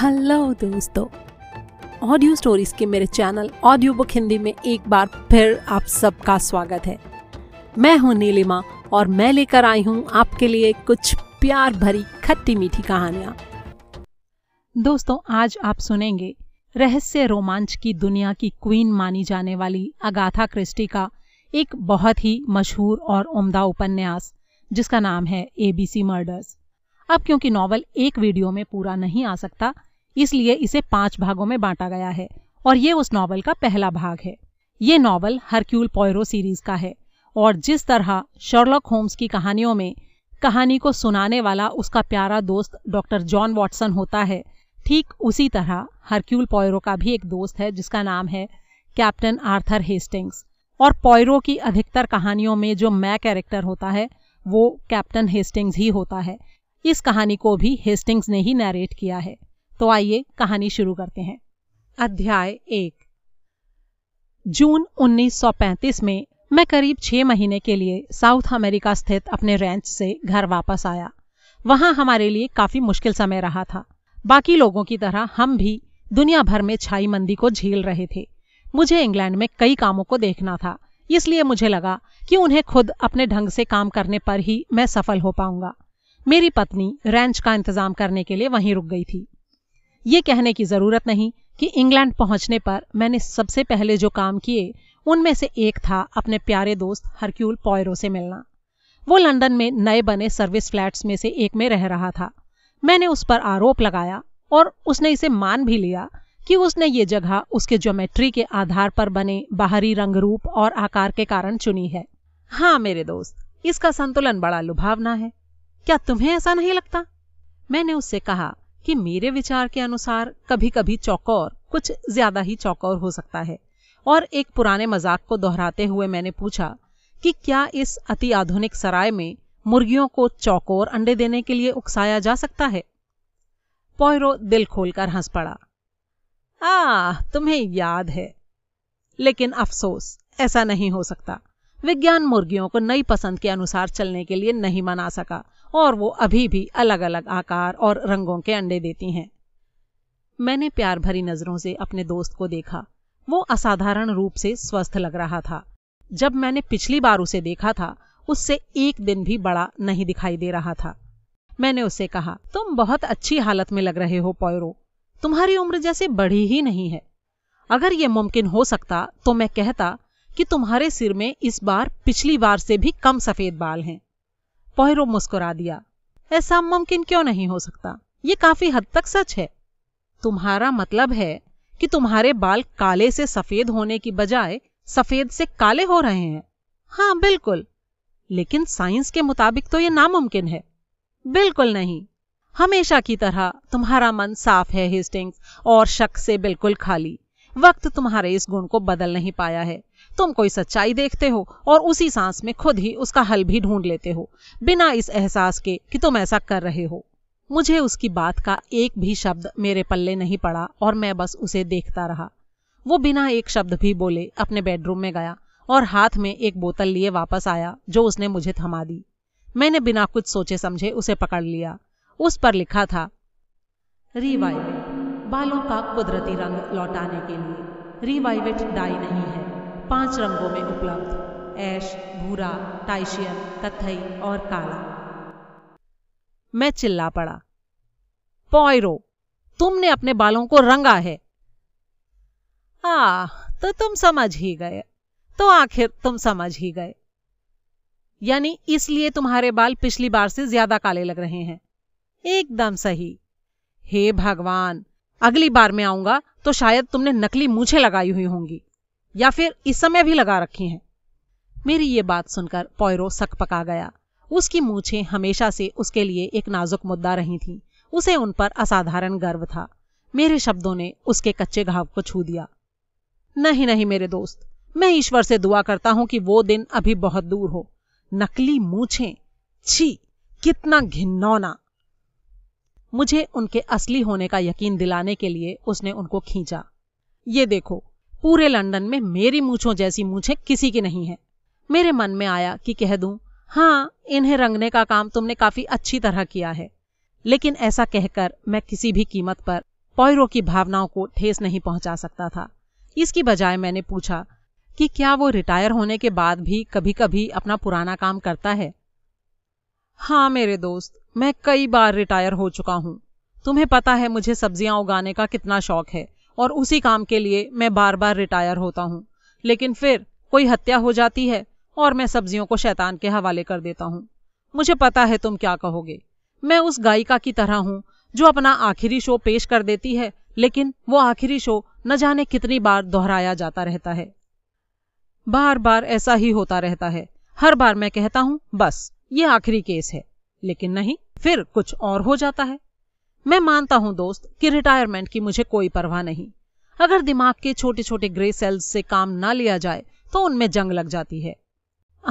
Hello दोस्तों audio stories के मेरे चैनल ऑडियो बुक हिंदी में एक बार फिर आप सबका स्वागत है मैं हूं नीलिमा और मैं लेकर आई हूं आपके लिए कुछ प्यार भरी खट्टी मीठी कहानियां दोस्तों आज आप सुनेंगे रहस्य रोमांच की दुनिया की क्वीन मानी जाने वाली अगाथा क्रिस्टी का एक बहुत ही मशहूर और उम्दा उपन्यास जिसका नाम है एबीसी मर्डर्स अब क्योंकि नॉवल एक वीडियो में पूरा नहीं आ सकता इसलिए इसे पांच भागों में बांटा गया है और ये उस नॉवल का पहला भाग है ये नॉवल हरक्यूल पॉयरो सीरीज का है और जिस तरह शर्लॉक होम्स की कहानियों में कहानी को सुनाने वाला उसका प्यारा दोस्त डॉक्टर जॉन वॉटसन होता है ठीक उसी तरह हरक्यूल पॉयरो का भी एक दोस्त है जिसका नाम है कैप्टन आर्थर हेस्टिंग्स और पॉयरो की अधिकतर कहानियों में जो मैं कैरेक्टर होता है वो कैप्टन हेस्टिंग्स ही होता है इस कहानी को भी हेस्टिंग्स ने ही नरेट किया है तो आइए कहानी शुरू करते हैं अध्याय एक जून 1935 में मैं करीब छह महीने के लिए साउथ अमेरिका स्थित अपने रेंच से घर वापस आया वहां हमारे लिए काफ़ी मुश्किल समय रहा था बाकी लोगों की तरह हम भी दुनिया भर में छाई मंदी को झेल रहे थे मुझे इंग्लैंड में कई कामों को देखना था इसलिए मुझे लगा कि उन्हें खुद अपने ढंग से काम करने पर ही मैं सफल हो पाऊंगा मेरी पत्नी रेंच का इंतजाम करने के लिए वहीं रुक गई थी ये कहने की जरूरत नहीं कि इंग्लैंड पहुंचने पर मैंने सबसे पहले जो काम किए उनमें से एक था अपने प्यारे दोस्त हरक्यूल पॉयरो से मिलना वो लंदन में नए बने सर्विस फ्लैट्स में से एक में रह रहा था मैंने उस पर आरोप लगाया और उसने इसे मान भी लिया कि उसने ये जगह उसके ज्योमेट्री के आधार पर बने बाहरी रंग रूप और आकार के कारण चुनी है हाँ मेरे दोस्त इसका संतुलन बड़ा लुभावना है क्या तुम्हें ऐसा नहीं लगता मैंने उससे कहा कि मेरे विचार के अनुसार कभी कभी चौकौर कुछ ज्यादा ही चौकौर हो सकता है और एक पुराने मजाक को दोहराते हुए मैंने पूछा कि क्या इस अति आधुनिक सराय में मुर्गियों को चौकोर अंडे देने के लिए उकसाया जा सकता है पोयरो दिल खोलकर हंस पड़ा आ तुम्हें याद है लेकिन अफसोस ऐसा नहीं हो सकता विज्ञान मुर्गियों को नई पसंद के अनुसार चलने के लिए नहीं मना सका और वो अभी भी अलग अलग आकार और रंगों के अंडे देती हैं मैंने प्यार भरी नज़रों से अपने दोस्त को देखा वो असाधारण रूप से स्वस्थ लग रहा था जब मैंने पिछली बार उसे देखा था उससे एक दिन भी बड़ा नहीं दिखाई दे रहा था मैंने उससे कहा तुम बहुत अच्छी हालत में लग रहे हो पोयरो तुम्हारी उम्र जैसे बढ़ी ही नहीं है अगर ये मुमकिन हो सकता तो मैं कहता कि तुम्हारे सिर में इस बार पिछली बार से भी कम सफेद बाल हैं पोहरो मुस्कुरा दिया ऐसा मुमकिन क्यों नहीं हो सकता ये काफी हद तक सच है तुम्हारा मतलब है कि तुम्हारे बाल काले से सफेद होने की बजाय सफेद से काले हो रहे हैं हाँ बिल्कुल लेकिन साइंस के मुताबिक तो ये नामुमकिन है बिल्कुल नहीं हमेशा की तरह तुम्हारा मन साफ है हिस्टिंग्स और शक से बिल्कुल खाली वक्त तुम्हारे इस गुण को बदल नहीं पाया है तुम कोई सच्चाई देखते हो और उसी सांस में खुद ही उसका हल भी ढूंढ लेते हो बिना इस एहसास के कि तुम ऐसा कर रहे हो मुझे उसकी बात का एक भी शब्द मेरे पल्ले नहीं पड़ा और मैं बस उसे देखता रहा वो बिना एक शब्द भी बोले अपने बेडरूम में गया और हाथ में एक बोतल लिए वापस आया जो उसने मुझे थमा दी मैंने बिना कुछ सोचे समझे उसे पकड़ लिया उस पर लिखा था रिवाइवेट बालों का कुदरती रंग लौटाने के लिए रिवाइवेट डाई नहीं है पांच रंगों में उपलब्ध ऐश भूरा टाइशियन कथई और काला मैं चिल्ला पड़ा पॉयरो तुमने अपने बालों को रंगा है आ तो तुम समझ ही गए तो आखिर तुम समझ ही गए यानी इसलिए तुम्हारे बाल पिछली बार से ज्यादा काले लग रहे हैं एकदम सही हे भगवान अगली बार मैं आऊंगा तो शायद तुमने नकली मुझे लगाई हुई होंगी या फिर इस समय भी लगा रखी हैं मेरी ये बात सुनकर पॉयरो सक पका गया उसकी मूछें हमेशा से उसके लिए एक नाजुक मुद्दा रही थीं उसे उन पर असाधारण गर्व था मेरे शब्दों ने उसके कच्चे घाव को छू दिया नहीं नहीं मेरे दोस्त मैं ईश्वर से दुआ करता हूं कि वो दिन अभी बहुत दूर हो नकली मूछें छी कितना घिनौना मुझे उनके असली होने का यकीन दिलाने के लिए उसने उनको खींचा ये देखो पूरे लंदन में मेरी मूछों जैसी मूछें किसी की नहीं है मेरे मन में आया कि कह दूं हाँ इन्हें रंगने का काम तुमने काफी अच्छी तरह किया है लेकिन ऐसा कहकर मैं किसी भी कीमत पर पॉयरो की भावनाओं को ठेस नहीं पहुंचा सकता था इसकी बजाय मैंने पूछा कि क्या वो रिटायर होने के बाद भी कभी कभी अपना पुराना काम करता है हाँ मेरे दोस्त मैं कई बार रिटायर हो चुका हूं तुम्हें पता है मुझे सब्जियां उगाने का कितना शौक है और उसी काम के लिए मैं बार बार रिटायर होता हूँ लेकिन फिर कोई हत्या हो जाती है और मैं सब्जियों को शैतान के हवाले कर देता हूँ मुझे पता है तुम क्या कहोगे मैं उस गायिका की तरह हूँ जो अपना आखिरी शो पेश कर देती है लेकिन वो आखिरी शो न जाने कितनी बार दोहराया जाता रहता है बार बार ऐसा ही होता रहता है हर बार मैं कहता हूँ बस ये आखिरी केस है लेकिन नहीं फिर कुछ और हो जाता है मैं मानता हूं दोस्त कि रिटायरमेंट की मुझे कोई परवाह नहीं अगर दिमाग के छोटे छोटे ग्रे सेल्स से काम ना लिया जाए तो उनमें जंग लग जाती है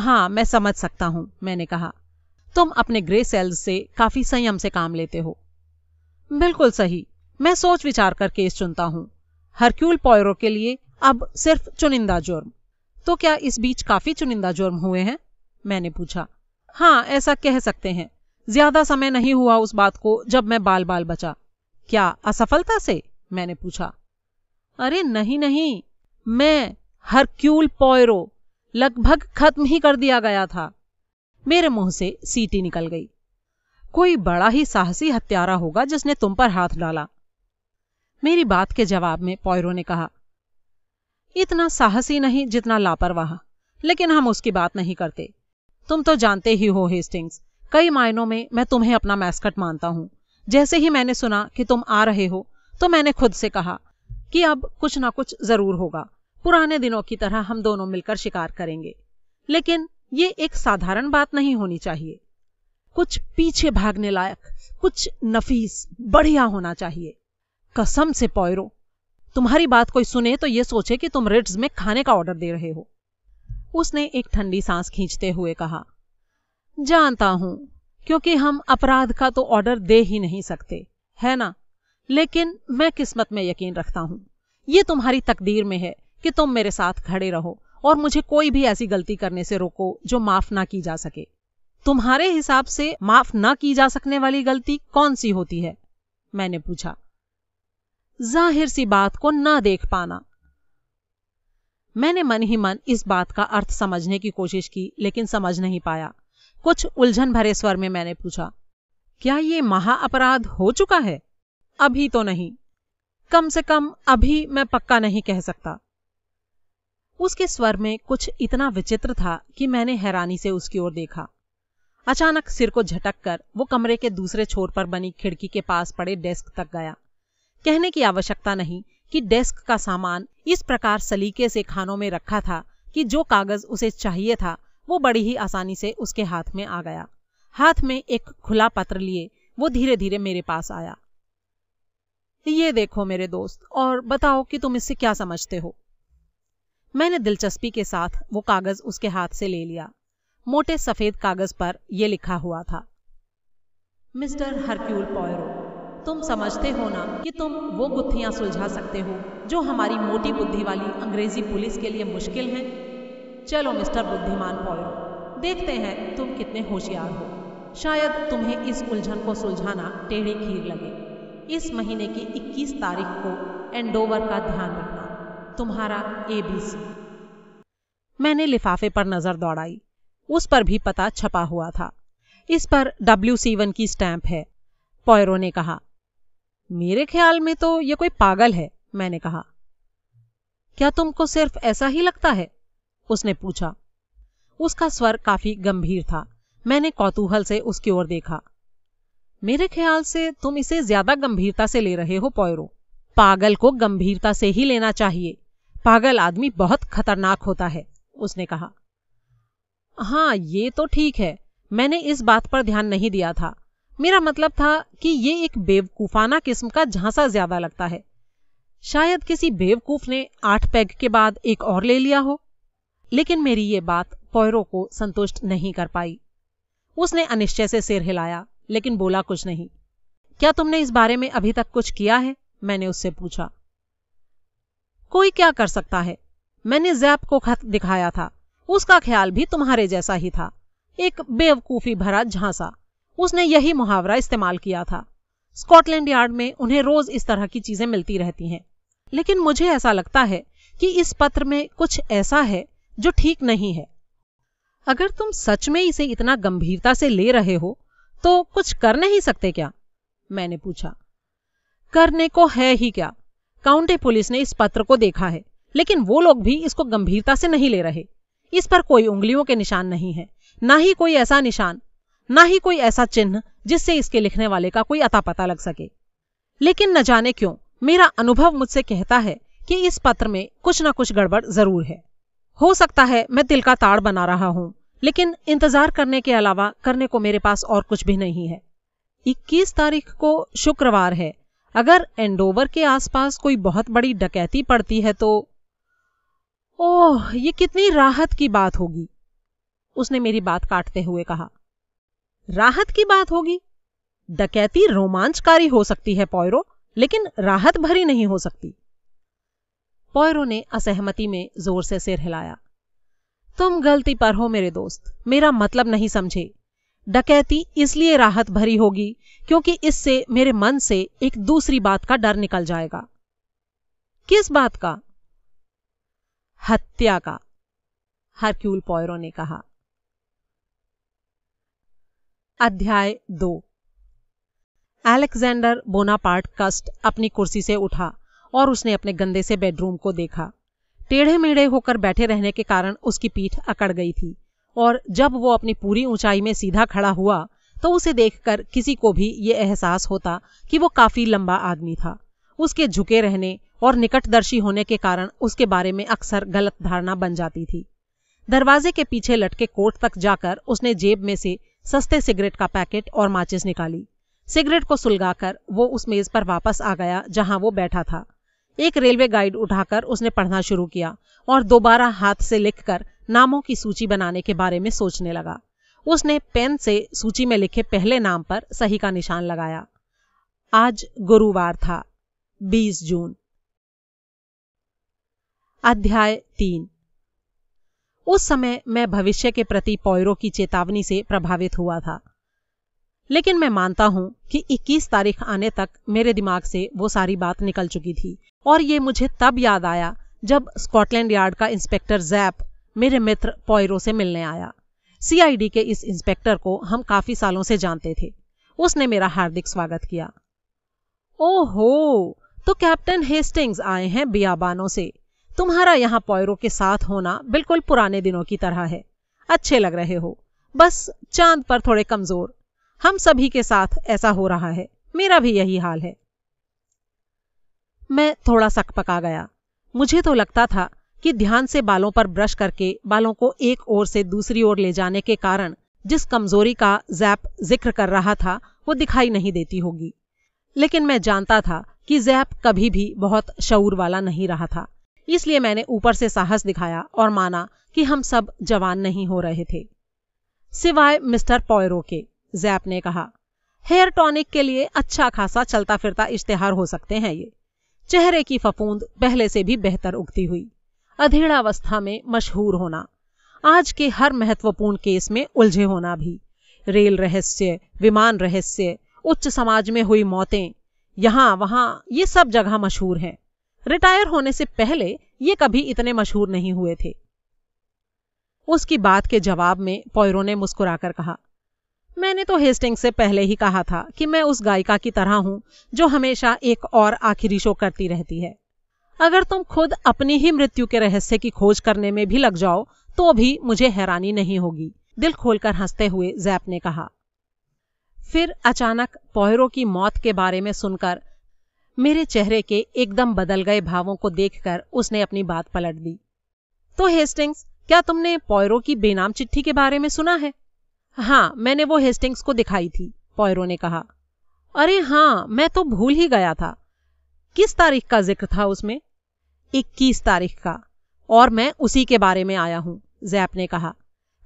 हाँ मैं समझ सकता हूं मैंने कहा तुम अपने ग्रे सेल्स से काफी संयम से काम लेते हो बिल्कुल सही मैं सोच विचार कर केस चुनता हूं हरक्यूल पॉयरो के लिए अब सिर्फ चुनिंदा जुर्म तो क्या इस बीच काफी चुनिंदा जुर्म हुए हैं मैंने पूछा हाँ ऐसा कह सकते हैं ज्यादा समय नहीं हुआ उस बात को जब मैं बाल बाल बचा क्या असफलता से मैंने पूछा अरे नहीं नहीं मैं हरक्यूल पॉयरो लगभग खत्म ही कर दिया गया था मेरे मुंह से सीटी निकल गई कोई बड़ा ही साहसी हत्यारा होगा जिसने तुम पर हाथ डाला मेरी बात के जवाब में पॉयरो ने कहा इतना साहसी नहीं जितना लापरवाह लेकिन हम उसकी बात नहीं करते तुम तो जानते ही हो हेस्टिंग्स कई मायनों में मैं तुम्हें अपना मैस्कट मानता हूं जैसे ही मैंने सुना कि तुम आ रहे हो तो मैंने खुद से कहा कि अब कुछ ना कुछ जरूर होगा पुराने दिनों की तरह हम दोनों मिलकर शिकार करेंगे लेकिन ये एक साधारण बात नहीं होनी चाहिए कुछ पीछे भागने लायक कुछ नफीस बढ़िया होना चाहिए कसम से पॉयरो तुम्हारी बात कोई सुने तो ये सोचे कि तुम रिट्स में खाने का ऑर्डर दे रहे हो उसने एक ठंडी सांस खींचते हुए कहा जानता हूं क्योंकि हम अपराध का तो ऑर्डर दे ही नहीं सकते है ना लेकिन मैं किस्मत में यकीन रखता हूं ये तुम्हारी तकदीर में है कि तुम मेरे साथ खड़े रहो और मुझे कोई भी ऐसी गलती करने से रोको जो माफ ना की जा सके तुम्हारे हिसाब से माफ ना की जा सकने वाली गलती कौन सी होती है मैंने पूछा जाहिर सी बात को ना देख पाना मैंने मन ही मन इस बात का अर्थ समझने की कोशिश की लेकिन समझ नहीं पाया कुछ उलझन भरे स्वर में मैंने पूछा क्या ये महाअपराध हो चुका है अभी तो नहीं कम से कम अभी मैं पक्का नहीं कह सकता उसके स्वर में कुछ इतना विचित्र था कि मैंने हैरानी से उसकी ओर देखा अचानक सिर को झटक कर वो कमरे के दूसरे छोर पर बनी खिड़की के पास पड़े डेस्क तक गया कहने की आवश्यकता नहीं कि डेस्क का सामान इस प्रकार सलीके से खानों में रखा था कि जो कागज उसे चाहिए था वो बड़ी ही आसानी से उसके हाथ में आ गया हाथ में एक खुला पत्र लिए वो धीरे धीरे मेरे पास आया ये देखो मेरे दोस्त और बताओ कि तुम इससे क्या समझते हो मैंने दिलचस्पी के साथ वो कागज उसके हाथ से ले लिया मोटे सफेद कागज पर यह लिखा हुआ था मिस्टर हरक्यूल पॉयरो तुम समझते हो ना कि तुम वो गुत्थियां सुलझा सकते हो जो हमारी मोटी बुद्धि वाली अंग्रेजी पुलिस के लिए मुश्किल हैं चलो मिस्टर बुद्धिमान पॉयो देखते हैं तुम कितने होशियार हो शायद तुम्हें इस उलझन को सुलझाना टेढ़ी खीर लगे इस महीने की 21 तारीख को एंडोवर का ध्यान रखना तुम्हारा ए बी सी मैंने लिफाफे पर नजर दौड़ाई उस पर भी पता छपा हुआ था इस पर डब्ल्यू सी वन की स्टैंप है पॉयरो ने कहा मेरे ख्याल में तो ये कोई पागल है मैंने कहा क्या तुमको सिर्फ ऐसा ही लगता है उसने पूछा उसका स्वर काफी गंभीर था मैंने कौतूहल से उसकी ओर देखा मेरे ख्याल से तुम इसे ज्यादा गंभीरता से ले रहे हो पौयरो पागल को गंभीरता से ही लेना चाहिए पागल आदमी बहुत खतरनाक होता है उसने कहा हाँ ये तो ठीक है मैंने इस बात पर ध्यान नहीं दिया था मेरा मतलब था कि ये एक बेवकूफाना किस्म का झांसा ज्यादा लगता है शायद किसी बेवकूफ ने आठ पैग के बाद एक और ले लिया हो लेकिन मेरी ये बात पौरों को संतुष्ट नहीं कर पाई उसने अनिश्चय से सिर हिलाया लेकिन बोला कुछ नहीं क्या तुमने इस बारे में अभी तक कुछ किया है मैंने उससे पूछा कोई क्या कर सकता है मैंने जैप को खत दिखाया था उसका ख्याल भी तुम्हारे जैसा ही था एक बेवकूफी भरा झांसा उसने यही मुहावरा इस्तेमाल किया था स्कॉटलैंड यार्ड में उन्हें रोज इस तरह की चीजें मिलती रहती हैं लेकिन मुझे ऐसा लगता है कि इस पत्र में कुछ ऐसा है जो ठीक नहीं है अगर तुम सच में इसे इतना गंभीरता से ले रहे हो तो कुछ कर नहीं सकते क्या मैंने पूछा करने को है ही क्या काउंटी पुलिस ने इस पत्र को देखा है लेकिन वो लोग भी इसको गंभीरता से नहीं ले रहे इस पर कोई उंगलियों के निशान नहीं है ना ही कोई ऐसा निशान ना ही कोई ऐसा चिन्ह जिससे इसके लिखने वाले का कोई अता पता लग सके लेकिन न जाने क्यों मेरा अनुभव मुझसे कहता है कि इस पत्र में कुछ ना कुछ गड़बड़ जरूर है हो सकता है मैं तिल का ताड़ बना रहा हूं लेकिन इंतजार करने के अलावा करने को मेरे पास और कुछ भी नहीं है 21 तारीख को शुक्रवार है अगर एंडोवर के आसपास कोई बहुत बड़ी डकैती पड़ती है तो ओह ये कितनी राहत की बात होगी उसने मेरी बात काटते हुए कहा राहत की बात होगी डकैती रोमांचकारी हो सकती है पॉयरो लेकिन राहत भरी नहीं हो सकती पोयरो ने असहमति में जोर से सिर हिलाया तुम गलती पर हो मेरे दोस्त मेरा मतलब नहीं समझे डकैती इसलिए राहत भरी होगी क्योंकि इससे मेरे मन से एक दूसरी बात का डर निकल जाएगा किस बात का हत्या का हरक्यूल पॉयरो ने कहा अध्याय दो एलेक्जेंडर बोनापार्ट कस्ट अपनी कुर्सी से उठा और उसने अपने गंदे से बेडरूम को देखा टेढ़े मेढ़े होकर बैठे रहने के कारण उसकी पीठ अकड़ गई थी और जब वो अपनी पूरी ऊंचाई में सीधा खड़ा हुआ तो उसे देखकर किसी को भी ये एहसास होता कि वो काफी लंबा आदमी था उसके झुके रहने और निकटदर्शी होने के कारण उसके बारे में अक्सर गलत धारणा बन जाती थी दरवाजे के पीछे लटके कोट तक जाकर उसने जेब में से सस्ते सिगरेट का पैकेट और माचिस निकाली सिगरेट को सुलगाकर वो उस मेज पर वापस आ गया जहां वो बैठा था एक रेलवे गाइड उठाकर उसने पढ़ना शुरू किया और दोबारा हाथ से लिखकर नामों की सूची बनाने के बारे में सोचने लगा उसने पेन से सूची में लिखे पहले नाम पर सही का निशान लगाया आज गुरुवार था 20 जून अध्याय तीन उस समय मैं भविष्य के प्रति पौरों की चेतावनी से प्रभावित हुआ था लेकिन मैं मानता हूँ कि 21 तारीख आने तक मेरे दिमाग से वो सारी बात निकल चुकी थी और ये मुझे तब याद आया जब स्कॉटलैंड यार्ड का इंस्पेक्टर जैप मेरे मित्र पॉयरो से मिलने आया सीआईडी के इस इंस्पेक्टर को हम काफी सालों से जानते थे उसने मेरा हार्दिक स्वागत किया ओहो तो कैप्टन हेस्टिंग्स आए हैं बियाबानों से तुम्हारा यहाँ पॉयरो के साथ होना बिल्कुल पुराने दिनों की तरह है अच्छे लग रहे हो बस चांद पर थोड़े कमजोर हम सभी के साथ ऐसा हो रहा है मेरा भी यही हाल है मैं थोड़ा पका गया मुझे तो लगता था कि ध्यान से बालों पर ब्रश करके बालों को एक ओर से दूसरी ओर ले जाने के कारण जिस कमजोरी का जैप जिक्र कर रहा था वो दिखाई नहीं देती होगी लेकिन मैं जानता था कि जैप कभी भी बहुत शऊर वाला नहीं रहा था इसलिए मैंने ऊपर से साहस दिखाया और माना कि हम सब जवान नहीं हो रहे थे सिवाय मिस्टर पॉयरो के जैप ने कहा हेयर टॉनिक के लिए अच्छा खासा चलता फिरता इश्तेहार हो सकते हैं ये चेहरे की फफूंद पहले से भी बेहतर उगती हुई अधेड़ावस्था में मशहूर होना आज के हर महत्वपूर्ण केस में उलझे होना भी रेल रहस्य विमान रहस्य उच्च समाज में हुई मौतें यहाँ वहां ये सब जगह मशहूर हैं रिटायर होने से पहले ये कभी इतने मशहूर नहीं हुए थे उसकी बात के जवाब में पौरों ने मुस्कुराकर कहा मैंने तो हेस्टिंग से पहले ही कहा था कि मैं उस गायिका की तरह हूं जो हमेशा एक और आखिरी शो करती रहती है अगर तुम खुद अपनी ही मृत्यु के रहस्य की खोज करने में भी लग जाओ तो भी मुझे हैरानी नहीं होगी दिल खोलकर हंसते हुए जैप ने कहा फिर अचानक पोहरों की मौत के बारे में सुनकर मेरे चेहरे के एकदम बदल गए भावों को देखकर उसने अपनी बात पलट दी तो हेस्टिंग्स क्या तुमने पोयरो की बेनाम चिट्ठी के बारे में सुना है हाँ मैंने वो हेस्टिंग्स को दिखाई थी पॉयरो ने कहा अरे हाँ मैं तो भूल ही गया था किस तारीख का जिक्र था उसमें इक्कीस तारीख का और मैं उसी के बारे में आया हूं जैप ने कहा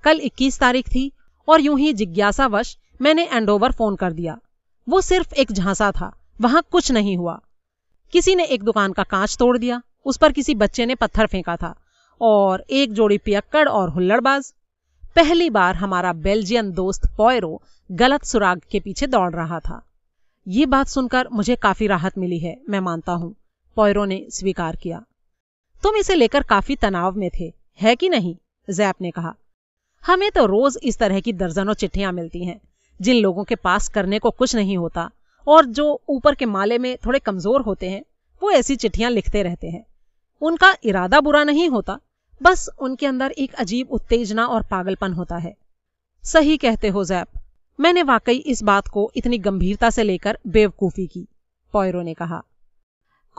कल इक्कीस तारीख थी और यूं ही जिज्ञासावश मैंने एंडोवर फोन कर दिया वो सिर्फ एक झांसा था वहां कुछ नहीं हुआ किसी ने एक दुकान का कांच तोड़ दिया उस पर किसी बच्चे ने पत्थर फेंका था और एक जोड़ी पियक्कड़ और हुल्लड़बाज पहली बार हमारा बेल्जियन दोस्त पॉयरो गलत सुराग के पीछे दौड़ रहा था ये बात सुनकर मुझे काफी राहत मिली है मैं मानता हूं पॉयरो ने स्वीकार किया तुम इसे लेकर काफी तनाव में थे है कि नहीं जैप ने कहा हमें तो रोज इस तरह की दर्जनों चिट्ठियां मिलती हैं जिन लोगों के पास करने को कुछ नहीं होता और जो ऊपर के माले में थोड़े कमजोर होते हैं वो ऐसी चिट्ठियां लिखते रहते हैं उनका इरादा बुरा नहीं होता बस उनके अंदर एक अजीब उत्तेजना और पागलपन होता है सही कहते हो जैप मैंने वाकई इस बात को इतनी गंभीरता से लेकर बेवकूफी की पॉयरो ने कहा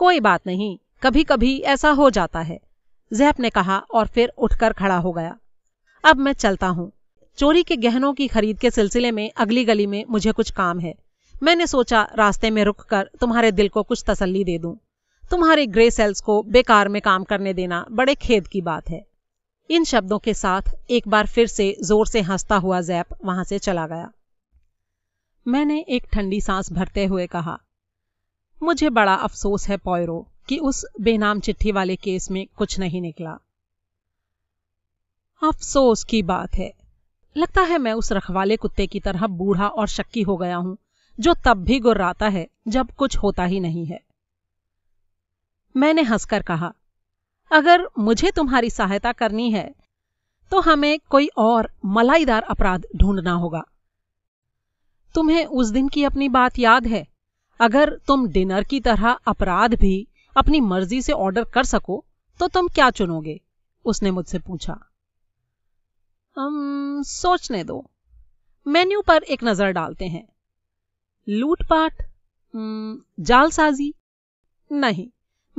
कोई बात नहीं कभी कभी ऐसा हो जाता है जैप ने कहा और फिर उठकर खड़ा हो गया अब मैं चलता हूं चोरी के गहनों की खरीद के सिलसिले में अगली गली में मुझे कुछ काम है मैंने सोचा रास्ते में रुककर तुम्हारे दिल को कुछ तसल्ली दे दूं तुम्हारे ग्रे सेल्स को बेकार में काम करने देना बड़े खेद की बात है इन शब्दों के साथ एक बार फिर से जोर से हंसता हुआ जैप वहां से चला गया मैंने एक ठंडी सांस भरते हुए कहा मुझे बड़ा अफसोस है पॉयरो कि उस बेनाम चिट्ठी वाले केस में कुछ नहीं निकला अफसोस की बात है लगता है मैं उस रखवाले कुत्ते की तरह बूढ़ा और शक्की हो गया हूं जो तब भी गुर्राता है जब कुछ होता ही नहीं है मैंने हंसकर कहा अगर मुझे तुम्हारी सहायता करनी है तो हमें कोई और मलाईदार अपराध ढूंढना होगा तुम्हें उस दिन की अपनी बात याद है अगर तुम डिनर की तरह अपराध भी अपनी मर्जी से ऑर्डर कर सको तो तुम क्या चुनोगे उसने मुझसे पूछा अम, सोचने दो मेन्यू पर एक नजर डालते हैं लूटपाट जालसाजी नहीं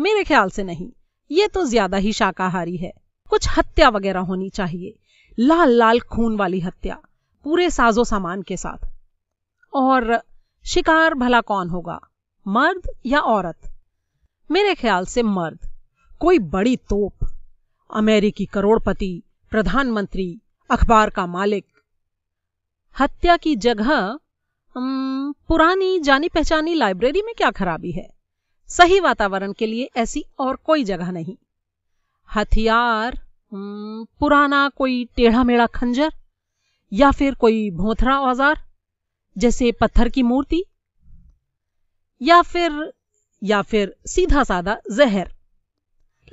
मेरे ख्याल से नहीं ये तो ज्यादा ही शाकाहारी है कुछ हत्या वगैरह होनी चाहिए लाल लाल खून वाली हत्या पूरे साजो सामान के साथ और शिकार भला कौन होगा मर्द या औरत मेरे ख्याल से मर्द कोई बड़ी तोप अमेरिकी करोड़पति प्रधानमंत्री अखबार का मालिक हत्या की जगह पुरानी जानी पहचानी लाइब्रेरी में क्या खराबी है सही वातावरण के लिए ऐसी और कोई जगह नहीं हथियार हम्म, पुराना कोई टेढ़ा मेढ़ा खंजर या फिर कोई भोथरा औजार जैसे पत्थर की मूर्ति या फिर या फिर सीधा साधा जहर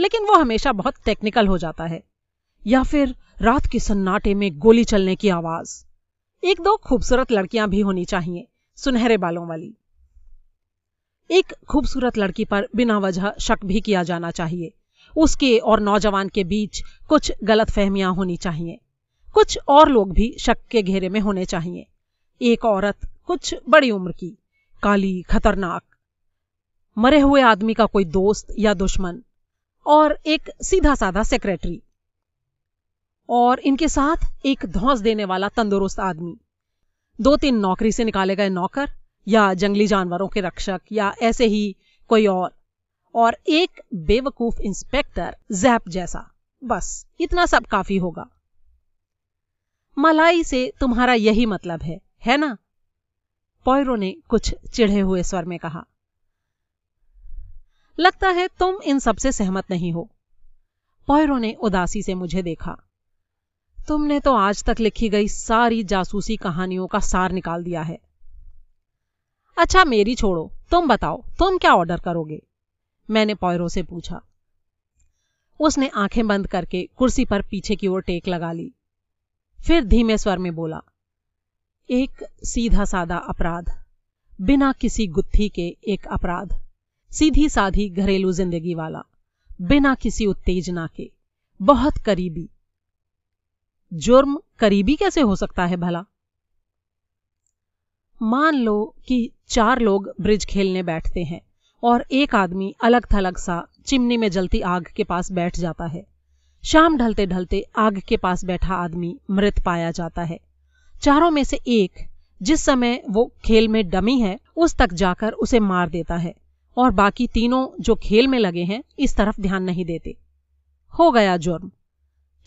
लेकिन वो हमेशा बहुत टेक्निकल हो जाता है या फिर रात के सन्नाटे में गोली चलने की आवाज एक दो खूबसूरत लड़कियां भी होनी चाहिए सुनहरे बालों वाली एक खूबसूरत लड़की पर बिना वजह शक भी किया जाना चाहिए उसके और नौजवान के बीच कुछ गलत फहमियां होनी चाहिए कुछ और लोग भी शक के घेरे में होने चाहिए एक औरत कुछ बड़ी उम्र की काली खतरनाक मरे हुए आदमी का कोई दोस्त या दुश्मन और एक सीधा साधा सेक्रेटरी और इनके साथ एक धौस देने वाला तंदुरुस्त आदमी दो तीन नौकरी से निकाले गए नौकर या जंगली जानवरों के रक्षक या ऐसे ही कोई और और एक बेवकूफ इंस्पेक्टर जैप जैसा बस इतना सब काफी होगा मलाई से तुम्हारा यही मतलब है है ना पॉयरो ने कुछ चिढ़े हुए स्वर में कहा लगता है तुम इन सबसे सहमत नहीं हो पॉयरो ने उदासी से मुझे देखा तुमने तो आज तक लिखी गई सारी जासूसी कहानियों का सार निकाल दिया है अच्छा मेरी छोड़ो तुम बताओ तुम क्या ऑर्डर करोगे मैंने पॉयरो से पूछा उसने आंखें बंद करके कुर्सी पर पीछे की ओर टेक लगा ली फिर धीमे स्वर में बोला एक सीधा साधा अपराध बिना किसी गुत्थी के एक अपराध सीधी साधी घरेलू जिंदगी वाला बिना किसी उत्तेजना के बहुत करीबी जुर्म करीबी कैसे हो सकता है भला मान लो कि चार लोग ब्रिज खेलने बैठते हैं और एक आदमी अलग थलग सा चिमनी में जलती आग के पास बैठ जाता है शाम ढलते ढलते आग के पास बैठा आदमी मृत पाया जाता है चारों में से एक जिस समय वो खेल में डमी है उस तक जाकर उसे मार देता है और बाकी तीनों जो खेल में लगे हैं इस तरफ ध्यान नहीं देते हो गया जुर्म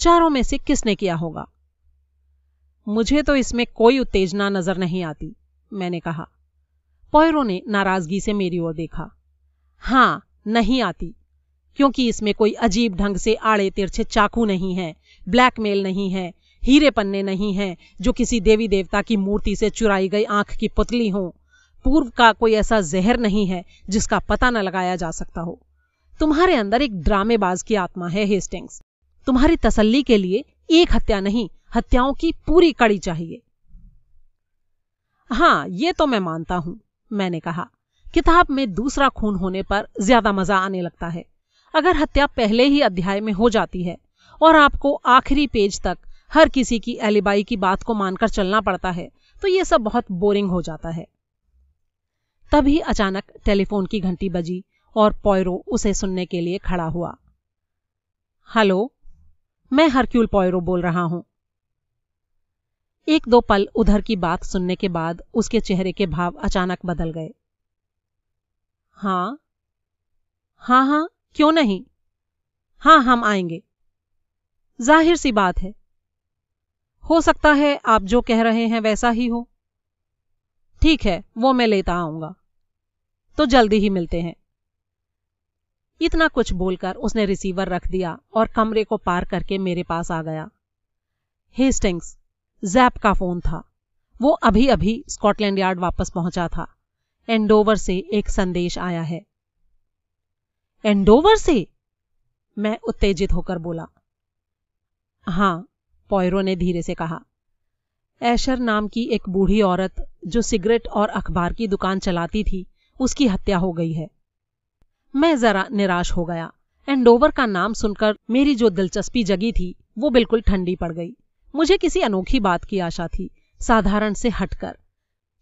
चारों में से किसने किया होगा मुझे तो इसमें कोई उत्तेजना नजर नहीं आती मैंने कहा पोयरो ने नाराजगी से मेरी ओर देखा हां नहीं आती क्योंकि इसमें कोई अजीब ढंग से आड़े तिरछे चाकू नहीं है ब्लैकमेल नहीं है हीरे पन्ने नहीं हैं जो किसी देवी देवता की मूर्ति से चुराई गई आंख की पुतली हो पूर्व का कोई ऐसा जहर नहीं है जिसका पता न लगाया जा सकता हो तुम्हारे अंदर एक ड्रामेबाज की आत्मा है हेस्टिंग्स तुम्हारी तसल्ली के लिए एक हत्या नहीं हत्याओं की पूरी कड़ी चाहिए हाँ ये तो मैं मानता हूं मैंने कहा किताब में दूसरा खून होने पर ज्यादा मजा आने लगता है अगर हत्या पहले ही अध्याय में हो जाती है और आपको आखिरी पेज तक हर किसी की एलिबाई की बात को मानकर चलना पड़ता है तो ये सब बहुत बोरिंग हो जाता है तभी अचानक टेलीफोन की घंटी बजी और पॉयरो उसे सुनने के लिए खड़ा हुआ हेलो मैं हरक्यूल पॉयरो बोल रहा हूं एक दो पल उधर की बात सुनने के बाद उसके चेहरे के भाव अचानक बदल गए हां हां हां क्यों नहीं हां हम आएंगे जाहिर सी बात है हो सकता है आप जो कह रहे हैं वैसा ही हो ठीक है वो मैं लेता आऊंगा तो जल्दी ही मिलते हैं इतना कुछ बोलकर उसने रिसीवर रख दिया और कमरे को पार करके मेरे पास आ गया हेस्टिंग्स जैप का फोन था वो अभी अभी स्कॉटलैंड यार्ड वापस पहुंचा था एंडोवर से एक संदेश आया है एंडोवर से मैं उत्तेजित होकर बोला हां पॉयरो ने धीरे से कहा ऐशर नाम की एक बूढ़ी औरत जो सिगरेट और अखबार की दुकान चलाती थी उसकी हत्या हो गई है मैं जरा निराश हो गया एंडोवर का नाम सुनकर मेरी जो दिलचस्पी जगी थी वो बिल्कुल ठंडी पड़ गई मुझे किसी अनोखी बात की आशा थी साधारण से हटकर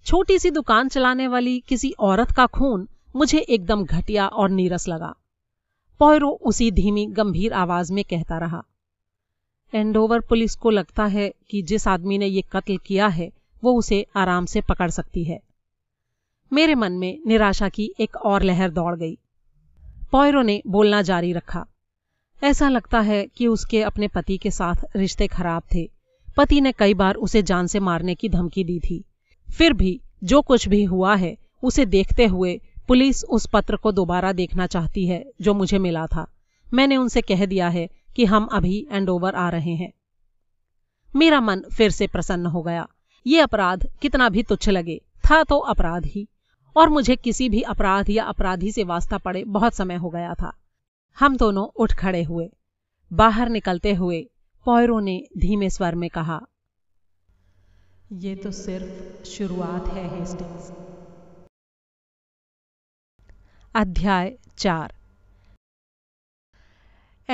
छोटी सी दुकान चलाने वाली किसी औरत का खून मुझे एकदम घटिया और नीरस लगा पौरो उसी धीमी गंभीर आवाज में कहता रहा एंडोवर पुलिस को लगता है कि जिस आदमी ने ये कत्ल किया है वो उसे आराम से पकड़ सकती है मेरे मन में निराशा की एक और लहर दौड़ गई पौरो ने बोलना जारी रखा ऐसा लगता है कि उसके अपने पति के साथ रिश्ते खराब थे पति ने कई बार उसे जान से मारने की धमकी दी थी फिर भी जो कुछ भी हुआ है उसे देखते हुए पुलिस उस पत्र को दोबारा देखना चाहती है जो मुझे मिला था मैंने उनसे कह दिया है कि हम अभी ओवर आ रहे हैं मेरा मन फिर से प्रसन्न हो गया ये अपराध कितना भी तुच्छ लगे था तो अपराध ही और मुझे किसी भी अपराध या अपराधी से वास्ता पड़े बहुत समय हो गया था हम दोनों उठ खड़े हुए बाहर निकलते हुए पौरों ने धीमे स्वर में कहा यह तो सिर्फ शुरुआत है हेस्टिंग्स अध्याय चार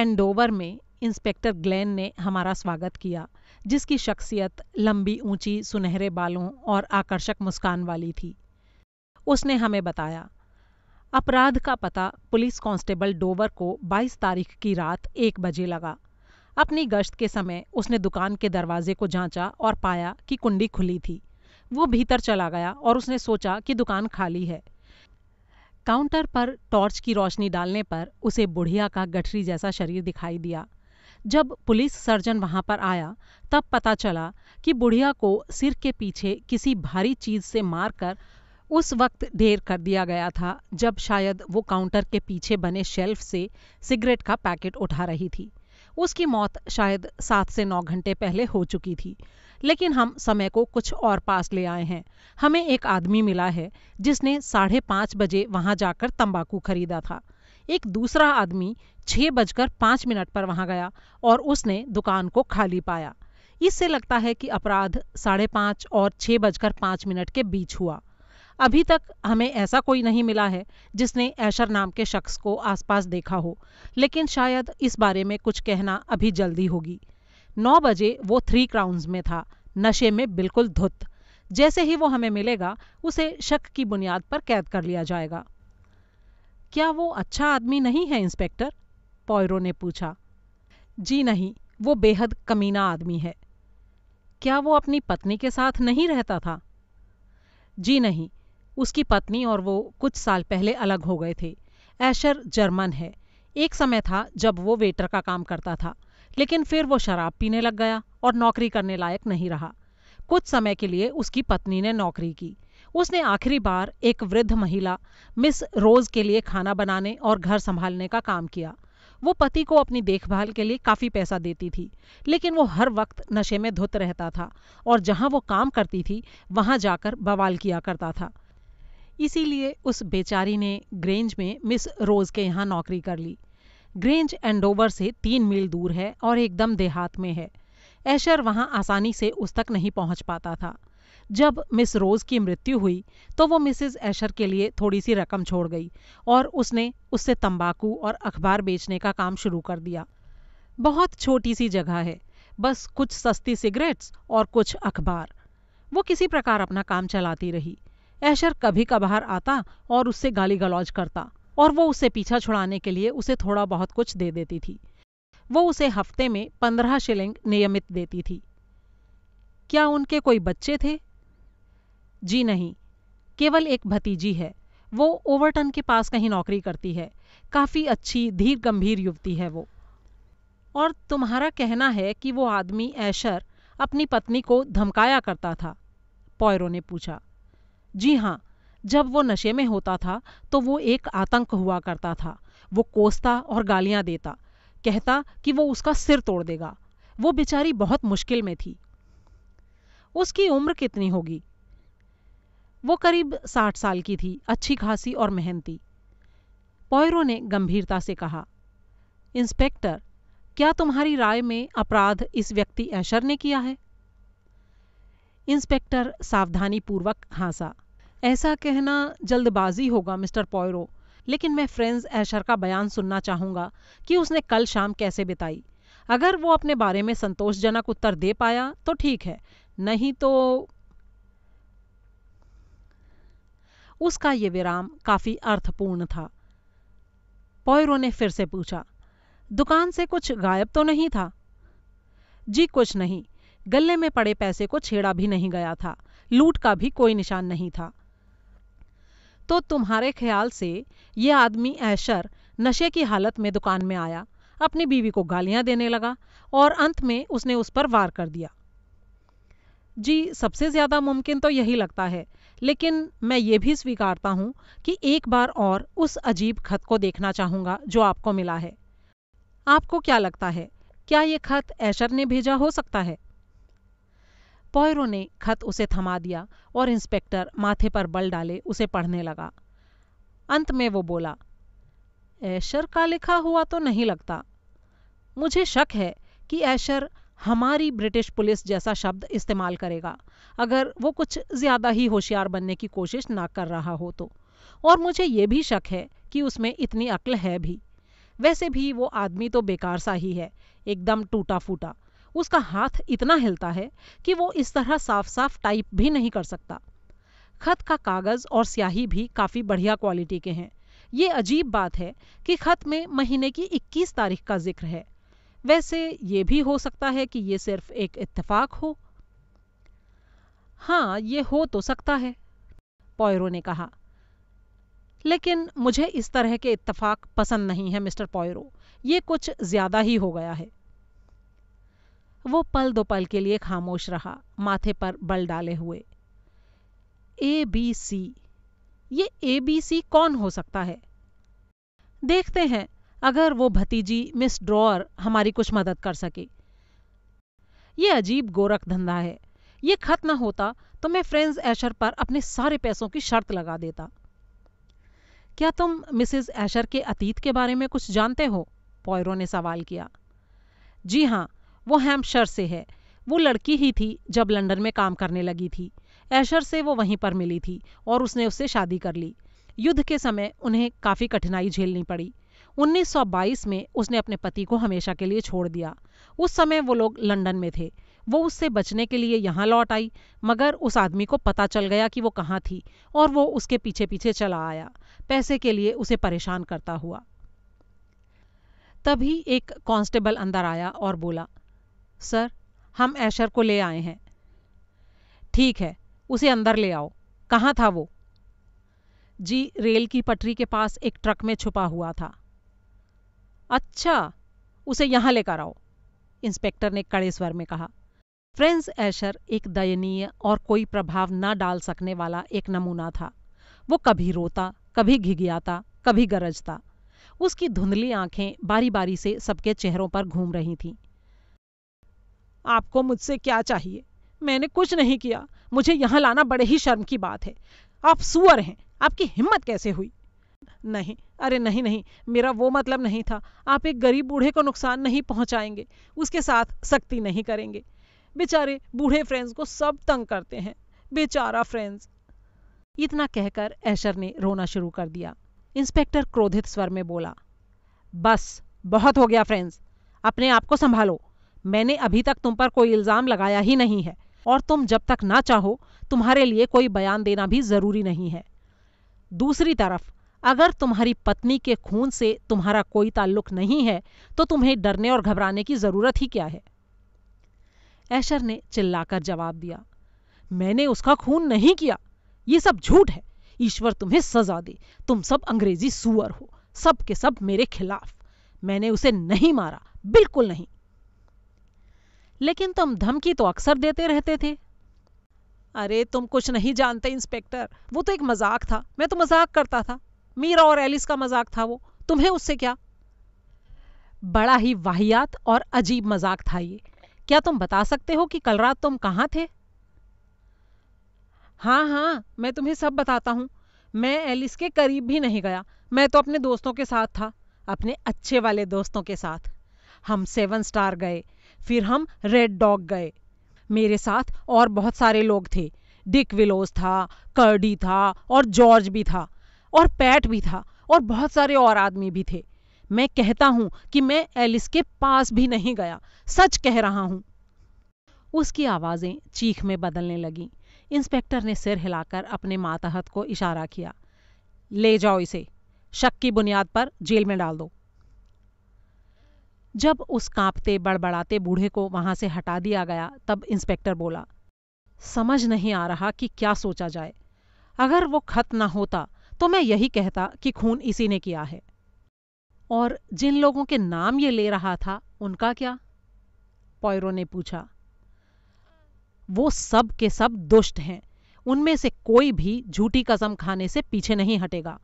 एंडोवर में इंस्पेक्टर ग्लेन ने हमारा स्वागत किया जिसकी शख्सियत लंबी ऊंची सुनहरे बालों और आकर्षक मुस्कान वाली थी उसने हमें बताया अपराध का पता पुलिस कांस्टेबल डोवर को 22 तारीख की रात एक बजे लगा अपनी गश्त के समय उसने दुकान के दरवाजे को जांचा और पाया कि कुंडी खुली थी वो भीतर चला गया और उसने सोचा कि दुकान खाली है काउंटर पर टॉर्च की रोशनी डालने पर उसे बुढ़िया का गठरी जैसा शरीर दिखाई दिया जब पुलिस सर्जन वहां पर आया तब पता चला कि बुढ़िया को सिर के पीछे किसी भारी चीज से मारकर उस वक्त ढेर कर दिया गया था जब शायद वो काउंटर के पीछे बने शेल्फ से सिगरेट का पैकेट उठा रही थी उसकी मौत शायद सात से नौ घंटे पहले हो चुकी थी लेकिन हम समय को कुछ और पास ले आए हैं हमें एक आदमी मिला है जिसने साढ़े पाँच बजे वहाँ जाकर तंबाकू खरीदा था एक दूसरा आदमी छः बजकर पाँच मिनट पर वहाँ गया और उसने दुकान को खाली पाया इससे लगता है कि अपराध साढ़े पाँच और छः बजकर पाँच मिनट के बीच हुआ अभी तक हमें ऐसा कोई नहीं मिला है जिसने ऐशर नाम के शख्स को आसपास देखा हो लेकिन शायद इस बारे में कुछ कहना अभी जल्दी होगी नौ बजे वो थ्री क्राउन्स में था नशे में बिल्कुल धुत जैसे ही वो हमें मिलेगा उसे शक की बुनियाद पर कैद कर लिया जाएगा क्या वो अच्छा आदमी नहीं है इंस्पेक्टर पॉयरो ने पूछा जी नहीं वो बेहद कमीना आदमी है क्या वो अपनी पत्नी के साथ नहीं रहता था जी नहीं उसकी पत्नी और वो कुछ साल पहले अलग हो गए थे ऐशर जर्मन है एक समय था जब वो वेटर का काम करता था लेकिन फिर वो शराब पीने लग गया और नौकरी करने लायक नहीं रहा कुछ समय के लिए उसकी पत्नी ने नौकरी की उसने आखिरी बार एक वृद्ध महिला मिस रोज के लिए खाना बनाने और घर संभालने का काम किया वो पति को अपनी देखभाल के लिए काफ़ी पैसा देती थी लेकिन वो हर वक्त नशे में धुत रहता था और जहाँ वो काम करती थी वहाँ जाकर बवाल किया करता था इसीलिए उस बेचारी ने ग्रेंज में मिस रोज़ के यहाँ नौकरी कर ली ग्रेंज एंडोवर से तीन मील दूर है और एकदम देहात में है ऐशर वहाँ आसानी से उस तक नहीं पहुँच पाता था जब मिस रोज़ की मृत्यु हुई तो वो मिसेस एशर के लिए थोड़ी सी रकम छोड़ गई और उसने उससे तंबाकू और अखबार बेचने का काम शुरू कर दिया बहुत छोटी सी जगह है बस कुछ सस्ती सिगरेट्स और कुछ अखबार वो किसी प्रकार अपना काम चलाती रही ऐशर कभी कभार आता और उससे गाली गलौज करता और वो उसे पीछा छुड़ाने के लिए उसे थोड़ा बहुत कुछ दे देती थी वो उसे हफ्ते में पंद्रह शिलिंग नियमित देती थी क्या उनके कोई बच्चे थे जी नहीं केवल एक भतीजी है वो ओवरटन के पास कहीं नौकरी करती है काफ़ी अच्छी धीर गंभीर युवती है वो और तुम्हारा कहना है कि वो आदमी ऐशर अपनी पत्नी को धमकाया करता था पॉयरो ने पूछा जी हाँ जब वो नशे में होता था तो वो एक आतंक हुआ करता था वो कोसता और गालियाँ देता कहता कि वो उसका सिर तोड़ देगा वो बेचारी बहुत मुश्किल में थी उसकी उम्र कितनी होगी वो करीब साठ साल की थी अच्छी खासी और मेहनती पॉयरो ने गंभीरता से कहा इंस्पेक्टर क्या तुम्हारी राय में अपराध इस व्यक्ति ऐशर ने किया है इंस्पेक्टर सावधानीपूर्वक हंसा ऐसा कहना जल्दबाजी होगा मिस्टर पॉयरो लेकिन मैं फ्रेंड्स ऐशर का बयान सुनना चाहूंगा कि उसने कल शाम कैसे बिताई अगर वो अपने बारे में संतोषजनक उत्तर दे पाया तो ठीक है नहीं तो उसका ये विराम काफी अर्थपूर्ण था पॉयरो ने फिर से पूछा दुकान से कुछ गायब तो नहीं था जी कुछ नहीं गले में पड़े पैसे को छेड़ा भी नहीं गया था लूट का भी कोई निशान नहीं था तो तुम्हारे ख्याल से ये आदमी ऐशर नशे की हालत में दुकान में आया अपनी बीवी को गालियां देने लगा और अंत में उसने उस पर वार कर दिया जी सबसे ज़्यादा मुमकिन तो यही लगता है लेकिन मैं ये भी स्वीकारता हूं कि एक बार और उस अजीब खत को देखना चाहूंगा जो आपको मिला है आपको क्या लगता है क्या ये खत ऐशर ने भेजा हो सकता है पॉयरो ने खत उसे थमा दिया और इंस्पेक्टर माथे पर बल डाले उसे पढ़ने लगा अंत में वो बोला ऐशर का लिखा हुआ तो नहीं लगता मुझे शक है कि ऐशर हमारी ब्रिटिश पुलिस जैसा शब्द इस्तेमाल करेगा अगर वो कुछ ज़्यादा ही होशियार बनने की कोशिश ना कर रहा हो तो और मुझे ये भी शक है कि उसमें इतनी अक्ल है भी वैसे भी वो आदमी तो बेकार सा ही है एकदम टूटा फूटा उसका हाथ इतना हिलता है कि वो इस तरह साफ साफ टाइप भी नहीं कर सकता खत का कागज़ और स्याही भी काफ़ी बढ़िया क्वालिटी के हैं ये अजीब बात है कि खत में महीने की 21 तारीख का जिक्र है वैसे ये भी हो सकता है कि ये सिर्फ एक इत्तेफाक हो हाँ ये हो तो सकता है पॉयरो ने कहा लेकिन मुझे इस तरह के इतफाक पसंद नहीं है मिस्टर पॉयरो ये कुछ ज़्यादा ही हो गया है वो पल दो पल के लिए खामोश रहा माथे पर बल डाले हुए ए बी सी ये ए बी सी कौन हो सकता है देखते हैं अगर वो भतीजी मिस ड्रॉअर हमारी कुछ मदद कर सके ये अजीब गोरख धंधा है ये खत होता तो मैं फ्रेंड्स एशर पर अपने सारे पैसों की शर्त लगा देता क्या तुम मिसेस एशर के अतीत के बारे में कुछ जानते हो पॉयरो ने सवाल किया जी हाँ वो हैम्पशर से है वो लड़की ही थी जब लंदन में काम करने लगी थी ऐशर से वो वहीं पर मिली थी और उसने उससे शादी कर ली युद्ध के समय उन्हें काफ़ी कठिनाई झेलनी पड़ी 1922 में उसने अपने पति को हमेशा के लिए छोड़ दिया उस समय वो लोग लंदन में थे वो उससे बचने के लिए यहाँ लौट आई मगर उस आदमी को पता चल गया कि वो कहाँ थी और वो उसके पीछे पीछे चला आया पैसे के लिए उसे परेशान करता हुआ तभी एक कांस्टेबल अंदर आया और बोला सर हम ऐशर को ले आए हैं ठीक है उसे अंदर ले आओ कहाँ था वो जी रेल की पटरी के पास एक ट्रक में छुपा हुआ था अच्छा उसे यहाँ लेकर आओ इंस्पेक्टर ने कड़े स्वर में कहा फ्रेंस ऐशर एक दयनीय और कोई प्रभाव न डाल सकने वाला एक नमूना था वो कभी रोता कभी घिघियाता कभी गरजता उसकी धुंधली आंखें बारी बारी से सबके चेहरों पर घूम रही थीं आपको मुझसे क्या चाहिए मैंने कुछ नहीं किया मुझे यहाँ लाना बड़े ही शर्म की बात है आप सुअर हैं आपकी हिम्मत कैसे हुई नहीं अरे नहीं नहीं मेरा वो मतलब नहीं था आप एक गरीब बूढ़े को नुकसान नहीं पहुंचाएंगे उसके साथ सख्ती नहीं करेंगे बेचारे बूढ़े फ्रेंड्स को सब तंग करते हैं बेचारा फ्रेंड्स इतना कहकर ऐशर ने रोना शुरू कर दिया इंस्पेक्टर क्रोधित स्वर में बोला बस बहुत हो गया फ्रेंड्स अपने आप को संभालो मैंने अभी तक तुम पर कोई इल्ज़ाम लगाया ही नहीं है और तुम जब तक ना चाहो तुम्हारे लिए कोई बयान देना भी ज़रूरी नहीं है दूसरी तरफ अगर तुम्हारी पत्नी के खून से तुम्हारा कोई ताल्लुक नहीं है तो तुम्हें डरने और घबराने की ज़रूरत ही क्या है ऐशर ने चिल्लाकर जवाब दिया मैंने उसका खून नहीं किया ये सब झूठ है ईश्वर तुम्हें सजा दे तुम सब अंग्रेजी सुअर हो सब के सब मेरे खिलाफ मैंने उसे नहीं मारा बिल्कुल नहीं लेकिन तुम धमकी तो अक्सर देते रहते थे अरे तुम कुछ नहीं जानते इंस्पेक्टर वो तो एक मजाक था मैं तो मजाक करता था मीरा और एलिस का मजाक था वो तुम्हें उससे क्या बड़ा ही वाहियात और अजीब मजाक था ये क्या तुम बता सकते हो कि कल रात तुम कहां थे हाँ हाँ मैं तुम्हें सब बताता हूं मैं एलिस के करीब भी नहीं गया मैं तो अपने दोस्तों के साथ था अपने अच्छे वाले दोस्तों के साथ हम सेवन स्टार गए फिर हम रेड डॉग गए मेरे साथ और बहुत सारे लोग थे डिक विलोस था कर्डी था और जॉर्ज भी था और पैट भी था और बहुत सारे और आदमी भी थे मैं कहता हूं कि मैं एलिस के पास भी नहीं गया सच कह रहा हूं उसकी आवाजें चीख में बदलने लगी इंस्पेक्टर ने सिर हिलाकर अपने माताहत को इशारा किया ले जाओ इसे शक की बुनियाद पर जेल में डाल दो जब उस कांपते बड़बड़ाते बूढ़े को वहां से हटा दिया गया तब इंस्पेक्टर बोला समझ नहीं आ रहा कि क्या सोचा जाए अगर वो खत ना होता तो मैं यही कहता कि खून इसी ने किया है और जिन लोगों के नाम ये ले रहा था उनका क्या पॉयरो ने पूछा वो सब के सब दुष्ट हैं उनमें से कोई भी झूठी कसम खाने से पीछे नहीं हटेगा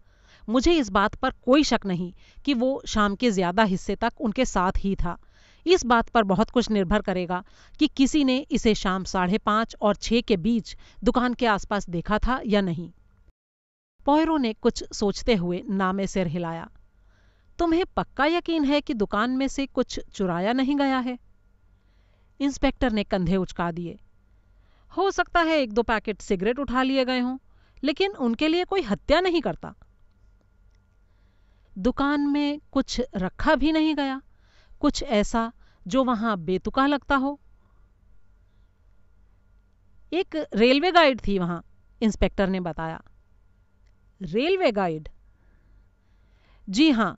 मुझे इस बात पर कोई शक नहीं कि वो शाम के ज़्यादा हिस्से तक उनके साथ ही था इस बात पर बहुत कुछ निर्भर करेगा कि किसी ने इसे शाम साढ़े पांच और छह के बीच दुकान के आसपास देखा था या नहीं पोयरो ने कुछ सोचते हुए नामे सिर हिलाया तुम्हें पक्का यकीन है कि दुकान में से कुछ चुराया नहीं गया है इंस्पेक्टर ने कंधे उचका दिए हो सकता है एक दो पैकेट सिगरेट उठा लिए गए हों लेकिन उनके लिए कोई हत्या नहीं करता दुकान में कुछ रखा भी नहीं गया कुछ ऐसा जो वहां बेतुका लगता हो एक रेलवे गाइड थी वहां इंस्पेक्टर ने बताया रेलवे गाइड जी हाँ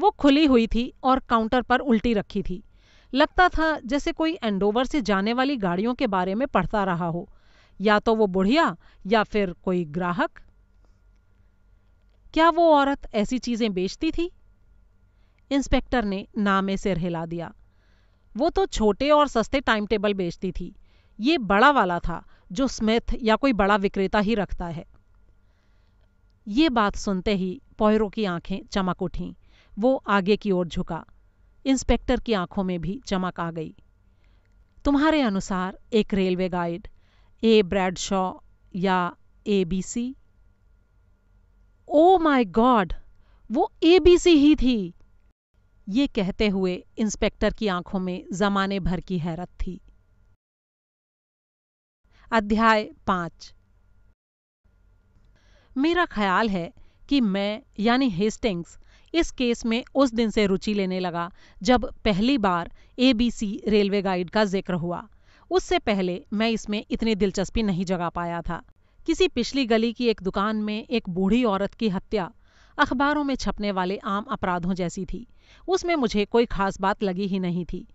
वो खुली हुई थी और काउंटर पर उल्टी रखी थी लगता था जैसे कोई एंडोवर से जाने वाली गाड़ियों के बारे में पढ़ता रहा हो या तो वो बुढ़िया या फिर कोई ग्राहक क्या वो औरत ऐसी चीजें बेचती थी इंस्पेक्टर ने नामे में सिर हिला दिया वो तो छोटे और सस्ते टाइम टेबल बेचती थी ये बड़ा वाला था जो स्मिथ या कोई बड़ा विक्रेता ही रखता है ये बात सुनते ही पोयरो की आंखें चमक उठीं वो आगे की ओर झुका इंस्पेक्टर की आंखों में भी चमक आ गई तुम्हारे अनुसार एक रेलवे गाइड ए ब्रैडशॉ या A B C oh my God वो एबीसी ही थी ये कहते हुए इंस्पेक्टर की आंखों में जमाने भर की हैरत थी अध्याय पांच मेरा ख्याल है कि मैं यानी हेस्टिंग्स इस केस में उस दिन से रुचि लेने लगा जब पहली बार एबीसी रेलवे गाइड का जिक्र हुआ उससे पहले मैं इसमें इतनी दिलचस्पी नहीं जगा पाया था किसी पिछली गली की एक दुकान में एक बूढ़ी औरत की हत्या अखबारों में छपने वाले आम अपराधों जैसी थी उसमें मुझे कोई खास बात लगी ही नहीं थी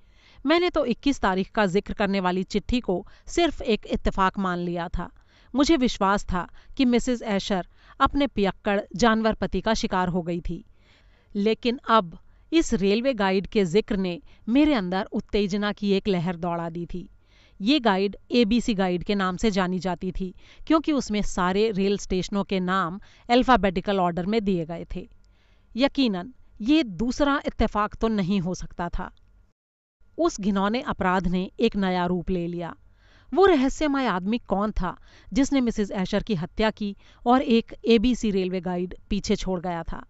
मैंने तो 21 तारीख का जिक्र करने वाली चिट्ठी को सिर्फ एक इत्तेफाक मान लिया था मुझे विश्वास था कि मिसेस ऐशर अपने पियक्कड़ जानवर पति का शिकार हो गई थी लेकिन अब इस रेलवे गाइड के जिक्र ने मेरे अंदर उत्तेजना की एक लहर दौड़ा दी थी ये गाइड एबीसी गाइड के नाम से जानी जाती थी क्योंकि उसमें सारे रेल स्टेशनों के नाम अल्फ़ाबेटिकल ऑर्डर में दिए गए थे यकीनन ये दूसरा इत्तेफाक तो नहीं हो सकता था उस घिनौने अपराध ने एक नया रूप ले लिया वो रहस्यमय आदमी कौन था जिसने मिसिज ऐशर की हत्या की और एक एबीसी रेलवे गाइड पीछे छोड़ गया था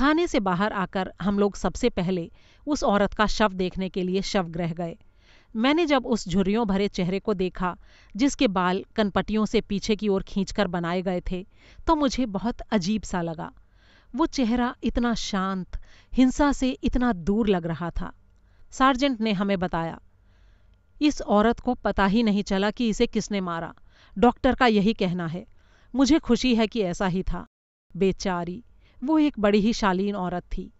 थाने से बाहर आकर हम लोग सबसे पहले उस औरत का शव देखने के लिए शव ग्रह गए मैंने जब उस झुरियों भरे चेहरे को देखा जिसके बाल कनपटियों से पीछे की ओर खींचकर बनाए गए थे तो मुझे बहुत अजीब सा लगा वो चेहरा इतना शांत हिंसा से इतना दूर लग रहा था सार्जेंट ने हमें बताया इस औरत को पता ही नहीं चला कि इसे किसने मारा डॉक्टर का यही कहना है मुझे खुशी है कि ऐसा ही था बेचारी वो एक बड़ी ही शालीन औरत थी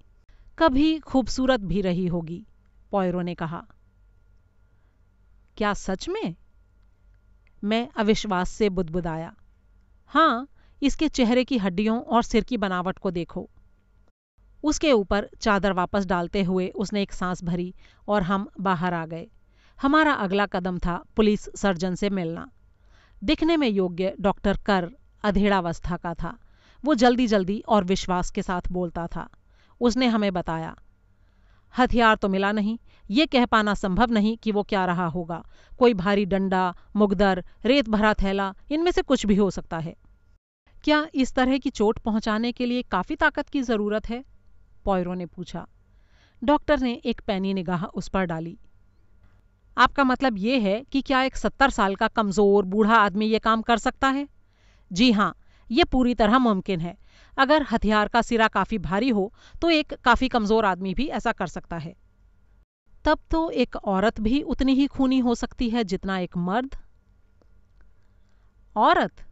कभी खूबसूरत भी रही होगी पॉयरो ने कहा क्या सच में मैं अविश्वास से बुदबुदाया हाँ इसके चेहरे की हड्डियों और सिर की बनावट को देखो उसके ऊपर चादर वापस डालते हुए उसने एक सांस भरी और हम बाहर आ गए हमारा अगला कदम था पुलिस सर्जन से मिलना दिखने में योग्य डॉक्टर कर अधेड़ावस्था का था वो जल्दी जल्दी और विश्वास के साथ बोलता था उसने हमें बताया हथियार तो मिला नहीं ये कह पाना संभव नहीं कि वो क्या रहा होगा कोई भारी डंडा मुगदर रेत भरा थैला इनमें से कुछ भी हो सकता है क्या इस तरह की चोट पहुंचाने के लिए काफी ताकत की जरूरत है पॉयरो ने पूछा डॉक्टर ने एक पैनी निगाह उस पर डाली आपका मतलब यह है कि क्या एक सत्तर साल का कमजोर बूढ़ा आदमी यह काम कर सकता है जी हाँ ये पूरी तरह मुमकिन है अगर हथियार का सिरा काफ़ी भारी हो तो एक काफ़ी कमज़ोर आदमी भी ऐसा कर सकता है तब तो एक औरत भी उतनी ही खूनी हो सकती है जितना एक मर्द औरत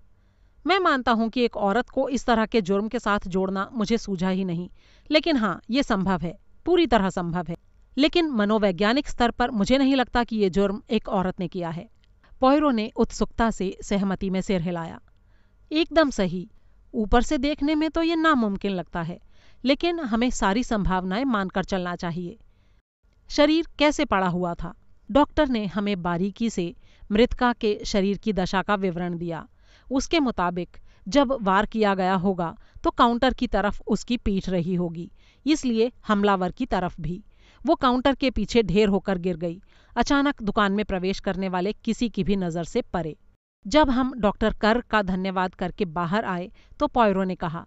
मैं मानता हूं कि एक औरत को इस तरह के जुर्म के साथ जोड़ना मुझे सूझा ही नहीं लेकिन हाँ ये संभव है पूरी तरह संभव है लेकिन मनोवैज्ञानिक स्तर पर मुझे नहीं लगता कि ये जुर्म एक औरत ने किया है पोयरो ने उत्सुकता से सहमति में सिर हिलाया एकदम सही ऊपर से देखने में तो ये नामुमकिन लगता है लेकिन हमें सारी संभावनाएं मानकर चलना चाहिए शरीर कैसे पड़ा हुआ था डॉक्टर ने हमें बारीकी से मृतका के शरीर की दशा का विवरण दिया उसके मुताबिक जब वार किया गया होगा तो काउंटर की तरफ उसकी पीठ रही होगी इसलिए हमलावर की तरफ भी वो काउंटर के पीछे ढेर होकर गिर गई अचानक दुकान में प्रवेश करने वाले किसी की भी नज़र से परे जब हम डॉक्टर कर का धन्यवाद करके बाहर आए तो पॉयरो ने कहा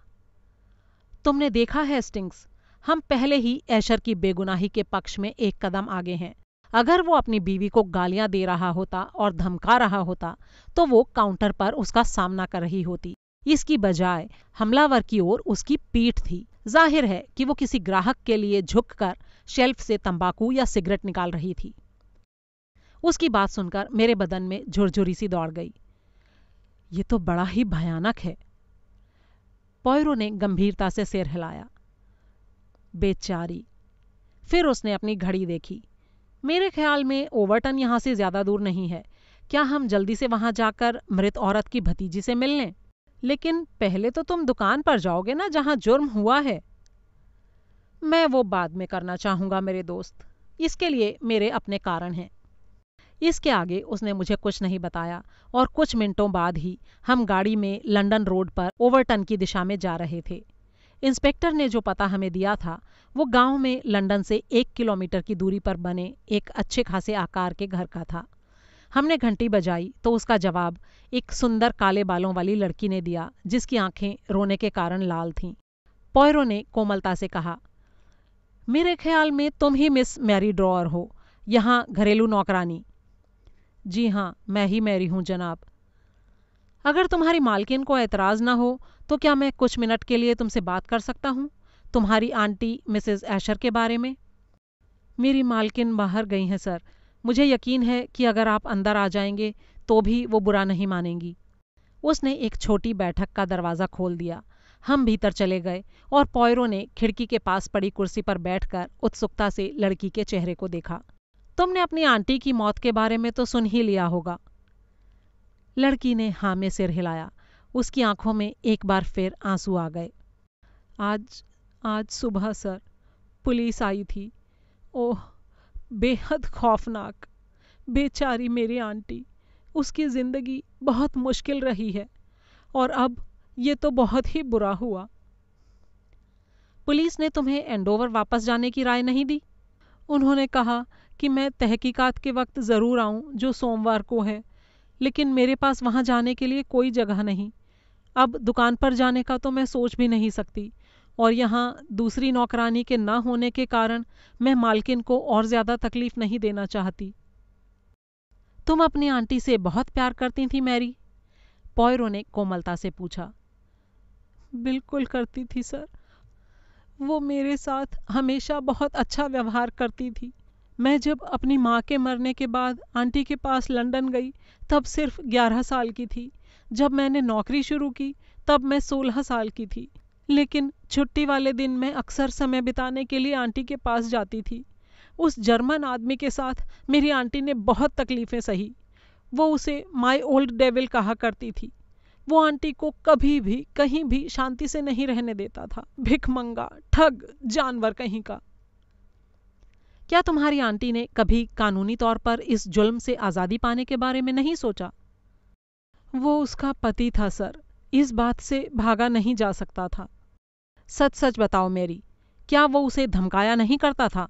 तुमने देखा है स्टिंग्स हम पहले ही ऐशर की बेगुनाही के पक्ष में एक कदम आगे हैं अगर वो अपनी बीवी को गालियां दे रहा होता और धमका रहा होता तो वो काउंटर पर उसका सामना कर रही होती इसकी बजाय हमलावर की ओर उसकी पीठ थी जाहिर है कि वो किसी ग्राहक के लिए झुककर शेल्फ से तंबाकू या सिगरेट निकाल रही थी उसकी बात सुनकर मेरे बदन में झुरझुरी सी दौड़ गई ये तो बड़ा ही भयानक है पोयरो ने गंभीरता से सिर हिलाया बेचारी फिर उसने अपनी घड़ी देखी मेरे ख्याल में ओवरटन यहां से ज्यादा दूर नहीं है क्या हम जल्दी से वहां जाकर मृत औरत की भतीजी से मिल लें लेकिन पहले तो तुम दुकान पर जाओगे ना जहां जुर्म हुआ है मैं वो बाद में करना चाहूंगा मेरे दोस्त इसके लिए मेरे अपने कारण हैं इसके आगे उसने मुझे कुछ नहीं बताया और कुछ मिनटों बाद ही हम गाड़ी में लंदन रोड पर ओवरटन की दिशा में जा रहे थे इंस्पेक्टर ने जो पता हमें दिया था वो गांव में लंदन से एक किलोमीटर की दूरी पर बने एक अच्छे खासे आकार के घर का था हमने घंटी बजाई तो उसका जवाब एक सुंदर काले बालों वाली लड़की ने दिया जिसकी आंखें रोने के कारण लाल थीं पॉयरो ने कोमलता से कहा मेरे ख्याल में तुम ही मिस मैरी ड्रॉअर हो यहाँ घरेलू नौकरानी जी हाँ मैं ही मैरी हूँ जनाब अगर तुम्हारी मालकिन को एतराज़ ना हो तो क्या मैं कुछ मिनट के लिए तुमसे बात कर सकता हूँ तुम्हारी आंटी मिसेस ऐशर के बारे में मेरी मालकिन बाहर गई हैं सर मुझे यकीन है कि अगर आप अंदर आ जाएंगे तो भी वो बुरा नहीं मानेंगी उसने एक छोटी बैठक का दरवाज़ा खोल दिया हम भीतर चले गए और पॉयरों ने खिड़की के पास पड़ी कुर्सी पर बैठकर उत्सुकता से लड़की के चेहरे को देखा तुमने अपनी आंटी की मौत के बारे में तो सुन ही लिया होगा लड़की ने हाँ में सिर हिलाया उसकी आंखों में एक बार फिर आंसू आ गए आज आज सुबह सर पुलिस आई थी ओह बेहद खौफनाक बेचारी मेरी आंटी उसकी ज़िंदगी बहुत मुश्किल रही है और अब ये तो बहुत ही बुरा हुआ पुलिस ने तुम्हें एंडोवर वापस जाने की राय नहीं दी उन्होंने कहा कि मैं तहकीकात के वक्त ज़रूर आऊँ जो सोमवार को है लेकिन मेरे पास वहाँ जाने के लिए कोई जगह नहीं अब दुकान पर जाने का तो मैं सोच भी नहीं सकती और यहाँ दूसरी नौकरानी के ना होने के कारण मैं मालकिन को और ज़्यादा तकलीफ़ नहीं देना चाहती तुम अपनी आंटी से बहुत प्यार करती थी मैरी पॉयरो ने कोमलता से पूछा बिल्कुल करती थी सर वो मेरे साथ हमेशा बहुत अच्छा व्यवहार करती थी मैं जब अपनी माँ के मरने के बाद आंटी के पास लंदन गई तब सिर्फ ग्यारह साल की थी जब मैंने नौकरी शुरू की तब मैं सोलह साल की थी लेकिन छुट्टी वाले दिन मैं अक्सर समय बिताने के लिए आंटी के पास जाती थी उस जर्मन आदमी के साथ मेरी आंटी ने बहुत तकलीफ़ें सही वो उसे माई ओल्ड डेविल कहा करती थी वो आंटी को कभी भी कहीं भी शांति से नहीं रहने देता था भिखमंगा ठग जानवर कहीं का क्या तुम्हारी आंटी ने कभी कानूनी तौर पर इस जुल्म से आज़ादी पाने के बारे में नहीं सोचा वो उसका पति था सर इस बात से भागा नहीं जा सकता था सच सच बताओ मेरी क्या वो उसे धमकाया नहीं करता था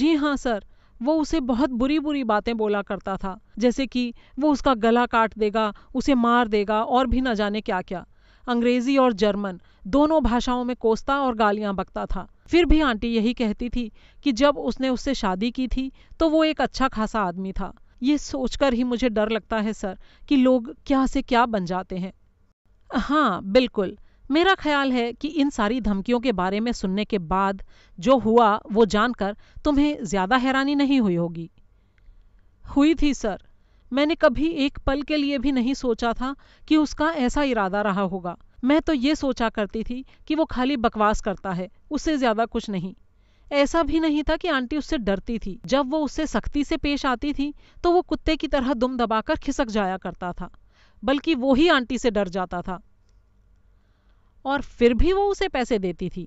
जी हाँ सर वो उसे बहुत बुरी बुरी बातें बोला करता था जैसे कि वो उसका गला काट देगा उसे मार देगा और भी न जाने क्या क्या अंग्रेजी और जर्मन दोनों भाषाओं में कोसता और गालियां बकता था फिर भी आंटी यही कहती थी कि जब उसने उससे शादी की थी तो वो एक अच्छा खासा आदमी था ये सोचकर ही मुझे डर लगता है सर कि लोग क्या से क्या बन जाते हैं हाँ बिल्कुल मेरा ख्याल है कि इन सारी धमकियों के बारे में सुनने के बाद जो हुआ वो जानकर तुम्हें ज़्यादा हैरानी नहीं हुई होगी हुई थी सर मैंने कभी एक पल के लिए भी नहीं सोचा था कि उसका ऐसा इरादा रहा होगा मैं तो ये सोचा करती थी कि वो खाली बकवास करता है उससे ज्यादा कुछ नहीं ऐसा भी नहीं था कि आंटी उससे डरती थी जब वो उससे सख्ती से पेश आती थी तो वो कुत्ते की तरह दुम दबाकर खिसक जाया करता था बल्कि वो ही आंटी से डर जाता था और फिर भी वो उसे पैसे देती थी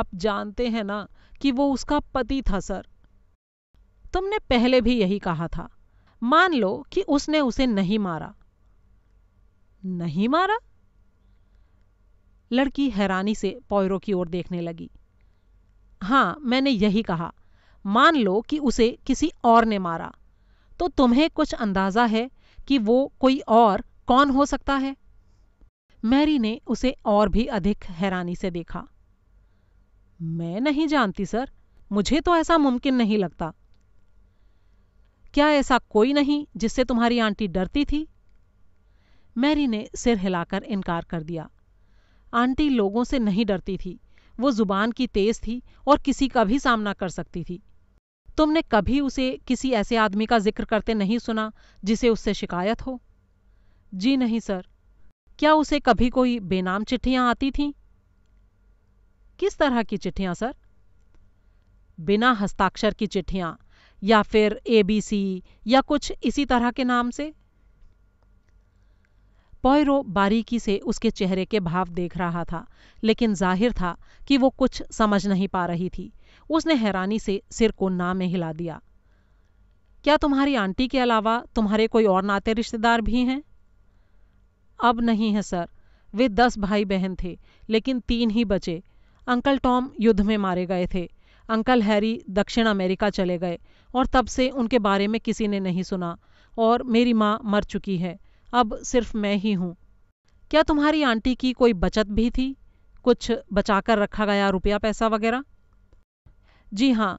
आप जानते हैं ना कि वो उसका पति था सर तुमने पहले भी यही कहा था मान लो कि उसने उसे नहीं मारा नहीं मारा लड़की हैरानी से पौरो की ओर देखने लगी हां मैंने यही कहा मान लो कि उसे किसी और ने मारा तो तुम्हें कुछ अंदाजा है कि वो कोई और कौन हो सकता है मैरी ने उसे और भी अधिक हैरानी से देखा मैं नहीं जानती सर मुझे तो ऐसा मुमकिन नहीं लगता क्या ऐसा कोई नहीं जिससे तुम्हारी आंटी डरती थी मैरी ने सिर हिलाकर इनकार कर दिया आंटी लोगों से नहीं डरती थी वो जुबान की तेज थी और किसी का भी सामना कर सकती थी तुमने कभी उसे किसी ऐसे आदमी का जिक्र करते नहीं सुना जिसे उससे शिकायत हो जी नहीं सर क्या उसे कभी कोई बेनाम चिट्ठियां आती थीं किस तरह की चिट्ठियां सर बिना हस्ताक्षर की चिट्ठियां या फिर एबीसी या कुछ इसी तरह के नाम से पॉयरो बारीकी से उसके चेहरे के भाव देख रहा था लेकिन जाहिर था कि वो कुछ समझ नहीं पा रही थी उसने हैरानी से सिर को ना में हिला दिया क्या तुम्हारी आंटी के अलावा तुम्हारे कोई और नाते रिश्तेदार भी हैं अब नहीं है सर वे दस भाई बहन थे लेकिन तीन ही बचे अंकल टॉम युद्ध में मारे गए थे अंकल हैरी दक्षिण अमेरिका चले गए और तब से उनके बारे में किसी ने नहीं सुना और मेरी माँ मर चुकी है अब सिर्फ मैं ही हूँ क्या तुम्हारी आंटी की कोई बचत भी थी कुछ बचा कर रखा गया रुपया पैसा वगैरह जी हाँ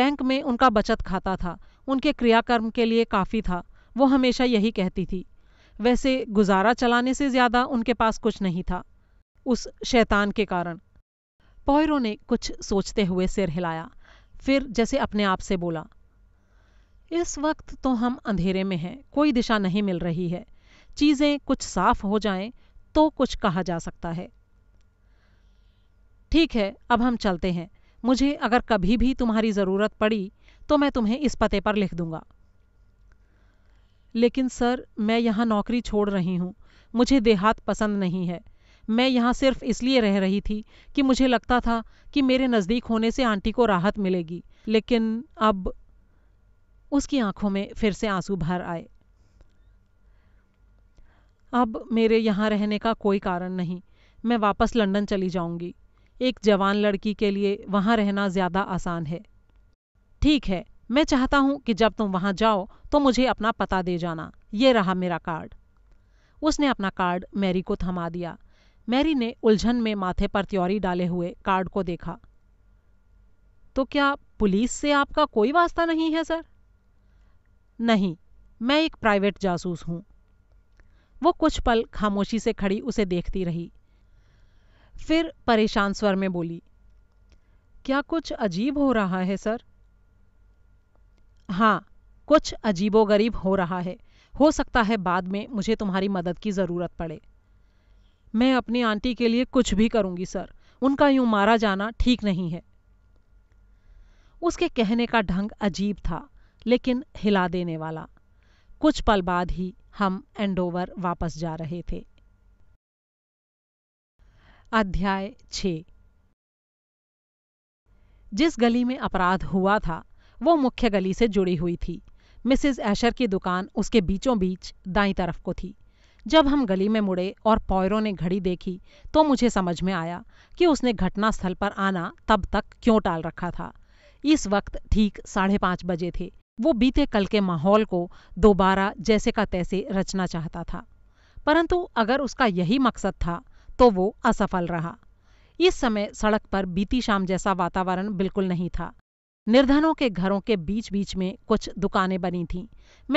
बैंक में उनका बचत खाता था उनके क्रियाकर्म के लिए काफ़ी था वो हमेशा यही कहती थी वैसे गुजारा चलाने से ज़्यादा उनके पास कुछ नहीं था उस शैतान के कारण पॉयरों ने कुछ सोचते हुए सिर हिलाया फिर जैसे अपने आप से बोला इस वक्त तो हम अंधेरे में हैं कोई दिशा नहीं मिल रही है चीज़ें कुछ साफ हो जाएं तो कुछ कहा जा सकता है ठीक है अब हम चलते हैं मुझे अगर कभी भी तुम्हारी ज़रूरत पड़ी तो मैं तुम्हें इस पते पर लिख दूंगा लेकिन सर मैं यहाँ नौकरी छोड़ रही हूँ मुझे देहात पसंद नहीं है मैं यहाँ सिर्फ इसलिए रह रही थी कि मुझे लगता था कि मेरे नज़दीक होने से आंटी को राहत मिलेगी लेकिन अब उसकी आंखों में फिर से आंसू भर आए अब मेरे यहाँ रहने का कोई कारण नहीं मैं वापस लंदन चली जाऊंगी एक जवान लड़की के लिए वहाँ रहना ज़्यादा आसान है ठीक है मैं चाहता हूँ कि जब तुम वहाँ जाओ तो मुझे अपना पता दे जाना ये रहा मेरा कार्ड उसने अपना कार्ड मैरी को थमा दिया मैरी ने उलझन में माथे पर त्योरी डाले हुए कार्ड को देखा तो क्या पुलिस से आपका कोई वास्ता नहीं है सर नहीं मैं एक प्राइवेट जासूस हूं वो कुछ पल खामोशी से खड़ी उसे देखती रही फिर परेशान स्वर में बोली क्या कुछ अजीब हो रहा है सर हाँ कुछ अजीबोगरीब हो रहा है हो सकता है बाद में मुझे तुम्हारी मदद की ज़रूरत पड़े मैं अपनी आंटी के लिए कुछ भी करूँगी सर उनका यूं मारा जाना ठीक नहीं है उसके कहने का ढंग अजीब था लेकिन हिला देने वाला कुछ पल बाद ही हम एंडोवर वापस जा रहे थे अध्याय छ जिस गली में अपराध हुआ था वो मुख्य गली से जुड़ी हुई थी मिसिज एशर की दुकान उसके बीचों बीच दाई तरफ को थी जब हम गली में मुड़े और पॉयरों ने घड़ी देखी तो मुझे समझ में आया कि उसने घटनास्थल पर आना तब तक क्यों टाल रखा था इस वक्त ठीक साढ़े पाँच बजे थे वो बीते कल के माहौल को दोबारा जैसे का तैसे रचना चाहता था परंतु अगर उसका यही मकसद था तो वो असफल रहा इस समय सड़क पर बीती शाम जैसा वातावरण बिल्कुल नहीं था निर्धनों के घरों के बीच बीच में कुछ दुकानें बनी थीं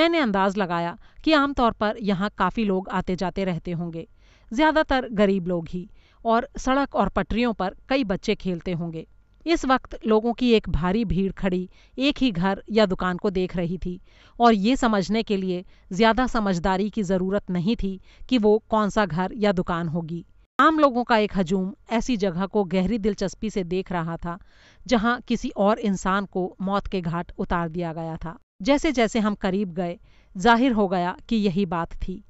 मैंने अंदाज लगाया कि आमतौर पर यहाँ काफ़ी लोग आते जाते रहते होंगे ज़्यादातर गरीब लोग ही और सड़क और पटरियों पर कई बच्चे खेलते होंगे इस वक्त लोगों की एक भारी भीड़ खड़ी एक ही घर या दुकान को देख रही थी और ये समझने के लिए ज़्यादा समझदारी की ज़रूरत नहीं थी कि वो कौन सा घर या दुकान होगी आम लोगों का एक हजूम ऐसी जगह को गहरी दिलचस्पी से देख रहा था जहां किसी और इंसान को मौत के घाट उतार दिया गया था जैसे जैसे हम करीब गए जाहिर हो गया कि यही बात थी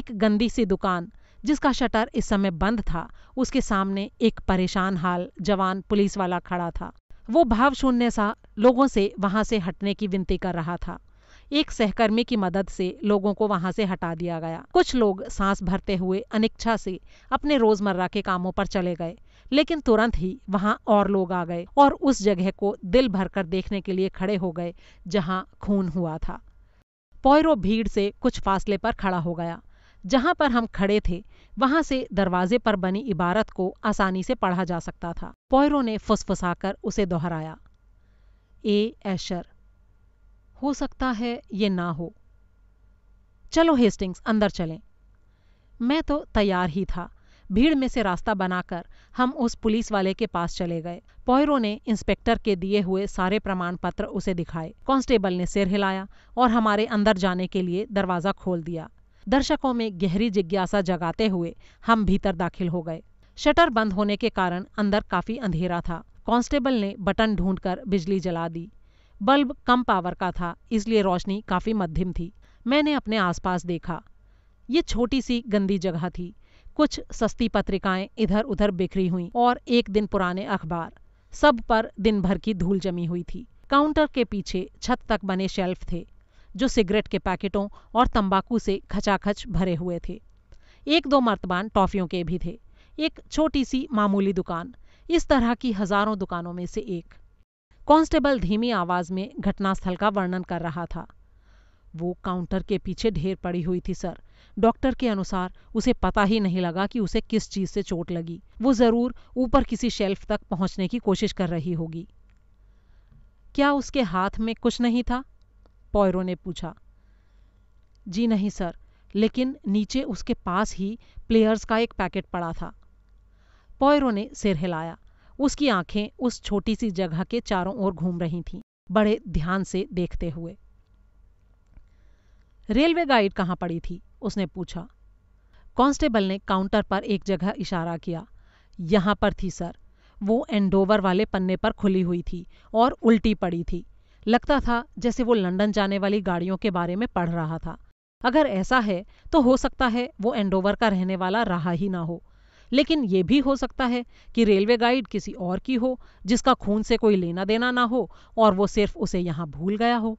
एक गंदी सी दुकान जिसका शटर इस समय बंद था उसके सामने एक परेशान हाल जवान पुलिस वाला खड़ा था वो भाव शून्य सा लोगों से वहां से हटने की विनती कर रहा था एक सहकर्मी की मदद से लोगों को वहां से हटा दिया गया कुछ लोग सांस भरते हुए अनिच्छा से अपने रोजमर्रा के कामों पर चले गए लेकिन तुरंत ही वहां और लोग आ गए और उस जगह को दिल भरकर देखने के लिए खड़े हो गए जहां खून हुआ था पौरो भीड़ से कुछ फासले पर खड़ा हो गया जहाँ पर हम खड़े थे वहां से दरवाजे पर बनी इबारत को आसानी से पढ़ा जा सकता था पोयरो ने फुसफुसाकर उसे दोहराया ए एशर हो सकता है ये ना हो चलो हेस्टिंग्स अंदर चलें मैं तो तैयार ही था भीड़ में से रास्ता बनाकर हम उस पुलिस वाले के पास चले गए पोयरो ने इंस्पेक्टर के दिए हुए सारे प्रमाण पत्र उसे दिखाए कांस्टेबल ने सिर हिलाया और हमारे अंदर जाने के लिए दरवाज़ा खोल दिया दर्शकों में गहरी जिज्ञासा जगाते हुए हम भीतर दाखिल हो गए शटर बंद होने के कारण अंदर काफी अंधेरा था कांस्टेबल ने बटन ढूंढकर बिजली जला दी बल्ब कम पावर का था इसलिए रोशनी काफी मध्यम थी मैंने अपने आसपास देखा ये छोटी सी गंदी जगह थी कुछ सस्ती पत्रिकाएं इधर उधर बिखरी हुई और एक दिन पुराने अखबार सब पर दिन भर की धूल जमी हुई थी काउंटर के पीछे छत तक बने शेल्फ थे जो सिगरेट के पैकेटों और तंबाकू से खचाखच भरे हुए थे एक दो मर्तबान टॉफियों के भी थे एक छोटी सी मामूली दुकान इस तरह की हजारों दुकानों में से एक कांस्टेबल धीमी आवाज में घटनास्थल का वर्णन कर रहा था वो काउंटर के पीछे ढेर पड़ी हुई थी सर डॉक्टर के अनुसार उसे पता ही नहीं लगा कि उसे किस चीज से चोट लगी वो जरूर ऊपर किसी शेल्फ तक पहुंचने की कोशिश कर रही होगी क्या उसके हाथ में कुछ नहीं था पॉयरो ने पूछा जी नहीं सर लेकिन नीचे उसके पास ही प्लेयर्स का एक पैकेट पड़ा था पॉयरो ने सिर हिलाया उसकी आंखें उस छोटी सी जगह के चारों ओर घूम रही थीं बड़े ध्यान से देखते हुए रेलवे गाइड कहाँ पड़ी थी उसने पूछा कांस्टेबल ने काउंटर पर एक जगह इशारा किया यहाँ पर थी सर वो एंडोवर वाले पन्ने पर खुली हुई थी और उल्टी पड़ी थी लगता था जैसे वो लंदन जाने वाली गाड़ियों के बारे में पढ़ रहा था अगर ऐसा है तो हो सकता है वो एंडोवर का रहने वाला रहा ही ना हो लेकिन ये भी हो सकता है कि रेलवे गाइड किसी और की हो जिसका खून से कोई लेना देना ना हो और वो सिर्फ उसे यहाँ भूल गया हो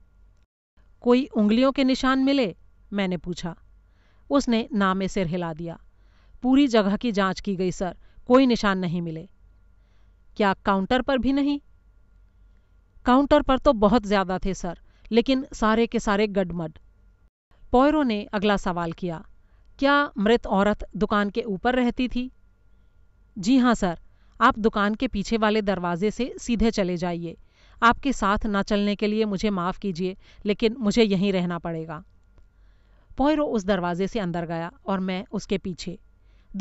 कोई उंगलियों के निशान मिले मैंने पूछा उसने नामे सिर हिला दिया पूरी जगह की जांच की गई सर कोई निशान नहीं मिले क्या काउंटर पर भी नहीं काउंटर पर तो बहुत ज्यादा थे सर लेकिन सारे के सारे गडमड पोयरो ने अगला सवाल किया क्या मृत औरत दुकान के ऊपर रहती थी जी हाँ सर आप दुकान के पीछे वाले दरवाजे से सीधे चले जाइए आपके साथ ना चलने के लिए मुझे माफ़ कीजिए लेकिन मुझे यहीं रहना पड़ेगा पोयरो उस दरवाजे से अंदर गया और मैं उसके पीछे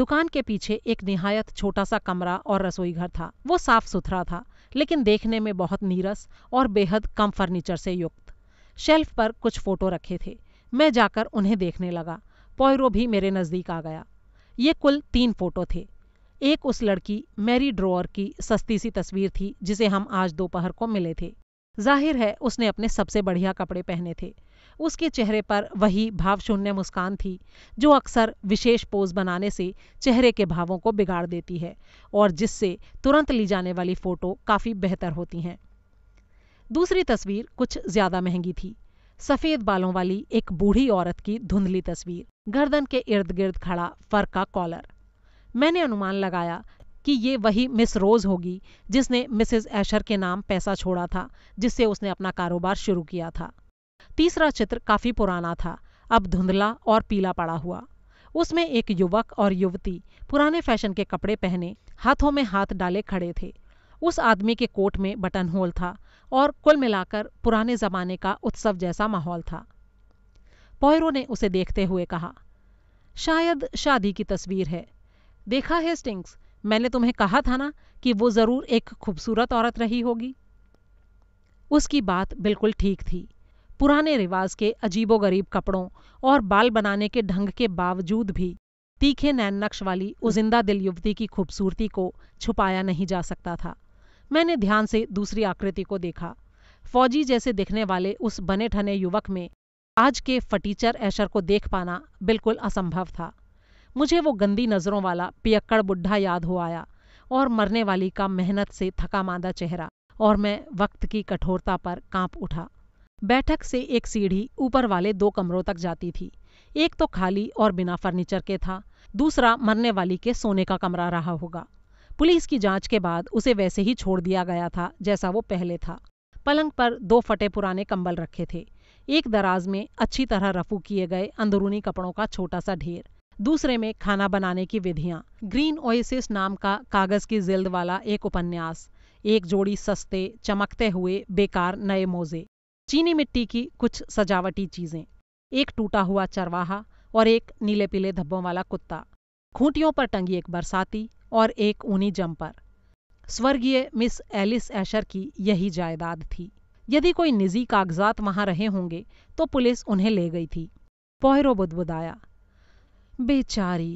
दुकान के पीछे एक निहायत छोटा सा कमरा और रसोई घर था वो साफ सुथरा था लेकिन देखने में बहुत नीरस और बेहद कम फर्नीचर से युक्त शेल्फ पर कुछ फोटो रखे थे मैं जाकर उन्हें देखने लगा पॉयरो भी मेरे नज़दीक आ गया ये कुल तीन फोटो थे एक उस लड़की मैरी ड्रोअर की सस्ती सी तस्वीर थी जिसे हम आज दोपहर को मिले थे जाहिर है उसने अपने सबसे बढ़िया कपड़े पहने थे उसके चेहरे पर वही भावशून्य मुस्कान थी जो अक्सर विशेष पोज बनाने से चेहरे के भावों को बिगाड़ देती है और जिससे तुरंत ली जाने वाली फ़ोटो काफ़ी बेहतर होती हैं दूसरी तस्वीर कुछ ज़्यादा महंगी थी सफ़ेद बालों वाली एक बूढ़ी औरत की धुंधली तस्वीर गर्दन के इर्द गिर्द खड़ा फर का कॉलर मैंने अनुमान लगाया कि ये वही मिस रोज होगी जिसने मिसेज एशर के नाम पैसा छोड़ा था जिससे उसने अपना कारोबार शुरू किया था तीसरा चित्र काफी पुराना था अब धुंधला और पीला पड़ा हुआ उसमें एक युवक और युवती पुराने फैशन के कपड़े पहने हाथों में हाथ डाले खड़े थे उस आदमी के कोट में बटन होल था और कुल मिलाकर पुराने जमाने का उत्सव जैसा माहौल था पोयरो ने उसे देखते हुए कहा शायद शादी की तस्वीर है देखा है स्टिंग्स मैंने तुम्हें कहा था ना कि वो जरूर एक खूबसूरत औरत रही होगी उसकी बात बिल्कुल ठीक थी पुराने रिवाज के अजीबोगरीब कपड़ों और बाल बनाने के ढंग के बावजूद भी तीखे नैन नक्श वाली उज़िंदा दिल युवती की खूबसूरती को छुपाया नहीं जा सकता था मैंने ध्यान से दूसरी आकृति को देखा फौजी जैसे दिखने वाले उस बने ठने युवक में आज के फटीचर ऐशर को देख पाना बिल्कुल असंभव था मुझे वो गंदी नज़रों वाला पियक्कड़ बुढ़ा याद हो आया और मरने वाली का मेहनत से थका मांदा चेहरा और मैं वक्त की कठोरता पर कांप उठा बैठक से एक सीढ़ी ऊपर वाले दो कमरों तक जाती थी एक तो खाली और बिना फर्नीचर के था दूसरा मरने वाली के सोने का कमरा रहा होगा पुलिस की जांच के बाद उसे वैसे ही छोड़ दिया गया था जैसा वो पहले था पलंग पर दो फटे पुराने कंबल रखे थे एक दराज में अच्छी तरह रफू किए गए अंदरूनी कपड़ों का छोटा सा ढेर दूसरे में खाना बनाने की विधियां ग्रीन ओएसिस नाम का कागज की जिल्द वाला एक उपन्यास एक जोड़ी सस्ते चमकते हुए बेकार नए मोजे चीनी मिट्टी की कुछ सजावटी चीजें एक टूटा हुआ चरवाहा और एक नीले पीले धब्बों वाला कुत्ता खूंटियों पर टंगी एक बरसाती और एक ऊनी जम्पर स्वर्गीय मिस एलिस एशर की यही जायदाद थी यदि कोई निजी कागजात वहां रहे होंगे तो पुलिस उन्हें ले गई थी पोहरो बुदबुदाया बेचारी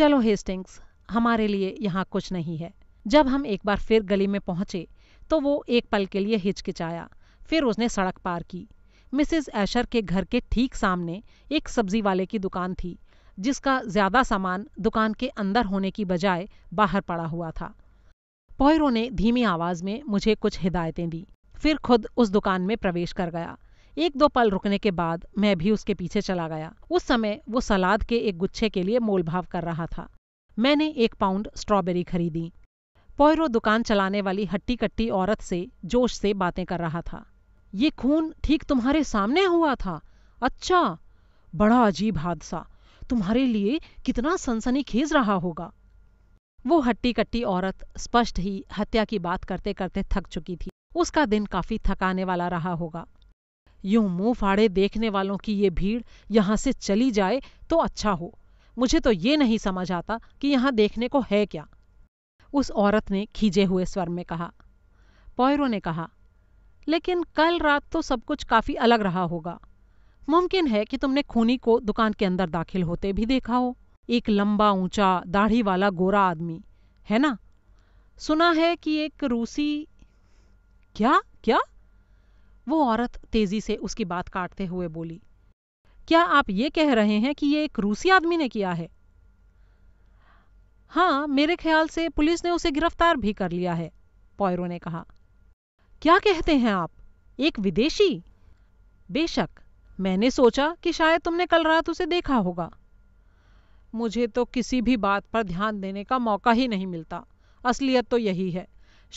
चलो हेस्टिंग्स हमारे लिए यहाँ कुछ नहीं है जब हम एक बार फिर गली में पहुंचे तो वो एक पल के लिए हिचकिचाया फिर उसने सड़क पार की मिसेस ऐशर के घर के ठीक सामने एक सब्जी वाले की दुकान थी जिसका ज्यादा सामान दुकान के अंदर होने की बजाय बाहर पड़ा हुआ था पोहरो ने धीमी आवाज में मुझे कुछ हिदायतें दी फिर खुद उस दुकान में प्रवेश कर गया एक दो पल रुकने के बाद मैं भी उसके पीछे चला गया उस समय वो सलाद के एक गुच्छे के लिए मोलभाव कर रहा था मैंने एक पाउंड स्ट्रॉबेरी खरीदी पोयरो दुकान चलाने वाली हट्टी कट्टी औरत से जोश से बातें कर रहा था ये खून ठीक तुम्हारे सामने हुआ था अच्छा बड़ा अजीब हादसा तुम्हारे लिए कितना सनसनीखेज रहा होगा वो हट्टी कट्टी औरत स्पष्ट ही हत्या की बात करते करते थक चुकी थी उसका दिन काफी थकाने वाला रहा होगा यूं मुंह फाड़े देखने वालों की ये भीड़ यहां से चली जाए तो अच्छा हो मुझे तो ये नहीं समझ आता कि यहां देखने को है क्या उस औरत ने खींचे हुए स्वर में कहा पौयरों ने कहा लेकिन कल रात तो सब कुछ काफ़ी अलग रहा होगा मुमकिन है कि तुमने खूनी को दुकान के अंदर दाखिल होते भी देखा हो एक लंबा ऊंचा दाढ़ी वाला गोरा आदमी है ना सुना है कि एक रूसी क्या क्या वो औरत तेजी से उसकी बात काटते हुए बोली क्या आप ये कह रहे हैं कि ये एक रूसी आदमी ने किया है हाँ मेरे ख्याल से पुलिस ने उसे गिरफ्तार भी कर लिया है पॉयरो ने कहा क्या कहते हैं आप एक विदेशी बेशक मैंने सोचा कि शायद तुमने कल रात उसे देखा होगा मुझे तो किसी भी बात पर ध्यान देने का मौका ही नहीं मिलता असलियत तो यही है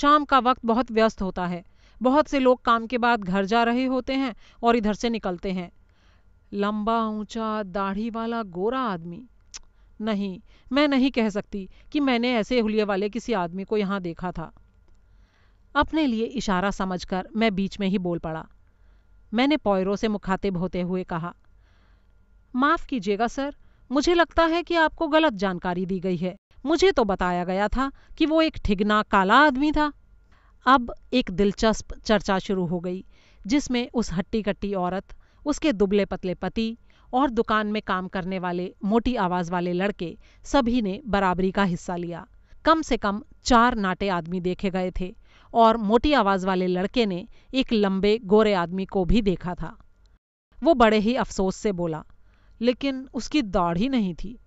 शाम का वक्त बहुत व्यस्त होता है बहुत से लोग काम के बाद घर जा रहे होते हैं और इधर से निकलते हैं लंबा ऊंचा दाढ़ी वाला गोरा आदमी नहीं मैं नहीं कह सकती कि मैंने ऐसे हुलिये वाले किसी आदमी को यहाँ देखा था अपने लिए इशारा समझकर मैं बीच में ही बोल पड़ा मैंने पॉयरों से मुखातिब होते हुए कहा माफ़ कीजिएगा सर मुझे लगता है कि आपको गलत जानकारी दी गई है मुझे तो बताया गया था कि वो एक ठिगना काला आदमी था अब एक दिलचस्प चर्चा शुरू हो गई जिसमें उस हट्टी कट्टी औरत उसके दुबले पतले पति और दुकान में काम करने वाले मोटी आवाज वाले लड़के सभी ने बराबरी का हिस्सा लिया कम से कम चार नाटे आदमी देखे गए थे और मोटी आवाज़ वाले लड़के ने एक लंबे गोरे आदमी को भी देखा था वो बड़े ही अफसोस से बोला लेकिन उसकी दाढ़ी नहीं थी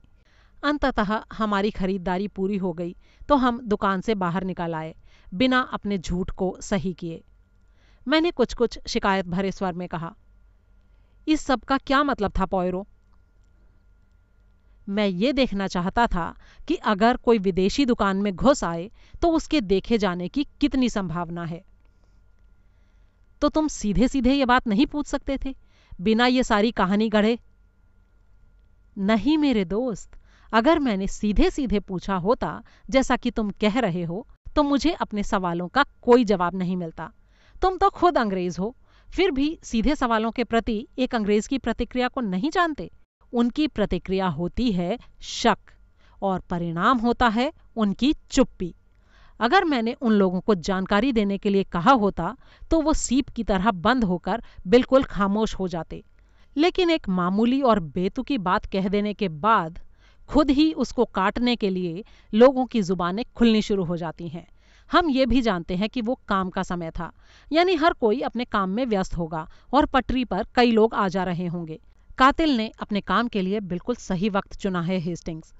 अंततः हमारी खरीदारी पूरी हो गई तो हम दुकान से बाहर निकल आए बिना अपने झूठ को सही किए मैंने कुछ कुछ शिकायत भरे स्वर में कहा इस सब का क्या मतलब था पॉयरो मैं ये देखना चाहता था कि अगर कोई विदेशी दुकान में घुस आए तो उसके देखे जाने की कितनी संभावना है तो तुम सीधे सीधे ये बात नहीं पूछ सकते थे बिना ये सारी कहानी गढ़े नहीं मेरे दोस्त अगर मैंने सीधे सीधे पूछा होता जैसा कि तुम कह रहे हो तो मुझे अपने सवालों का कोई जवाब नहीं मिलता तुम तो खुद अंग्रेज हो फिर भी सीधे सवालों के प्रति एक अंग्रेज की प्रतिक्रिया को नहीं जानते उनकी प्रतिक्रिया होती है शक और परिणाम होता है उनकी चुप्पी अगर मैंने उन लोगों को जानकारी देने के लिए कहा होता तो वो सीप की तरह बंद होकर बिल्कुल खामोश हो जाते लेकिन एक मामूली और बेतुकी बात कह देने के बाद खुद ही उसको काटने के लिए लोगों की जुबानें खुलनी शुरू हो जाती हैं हम ये भी जानते हैं कि वो काम का समय था यानी हर कोई अपने काम में व्यस्त होगा और पटरी पर कई लोग आ जा रहे होंगे कातिल ने अपने काम के लिए बिल्कुल सही वक्त चुना है हेस्टिंग्स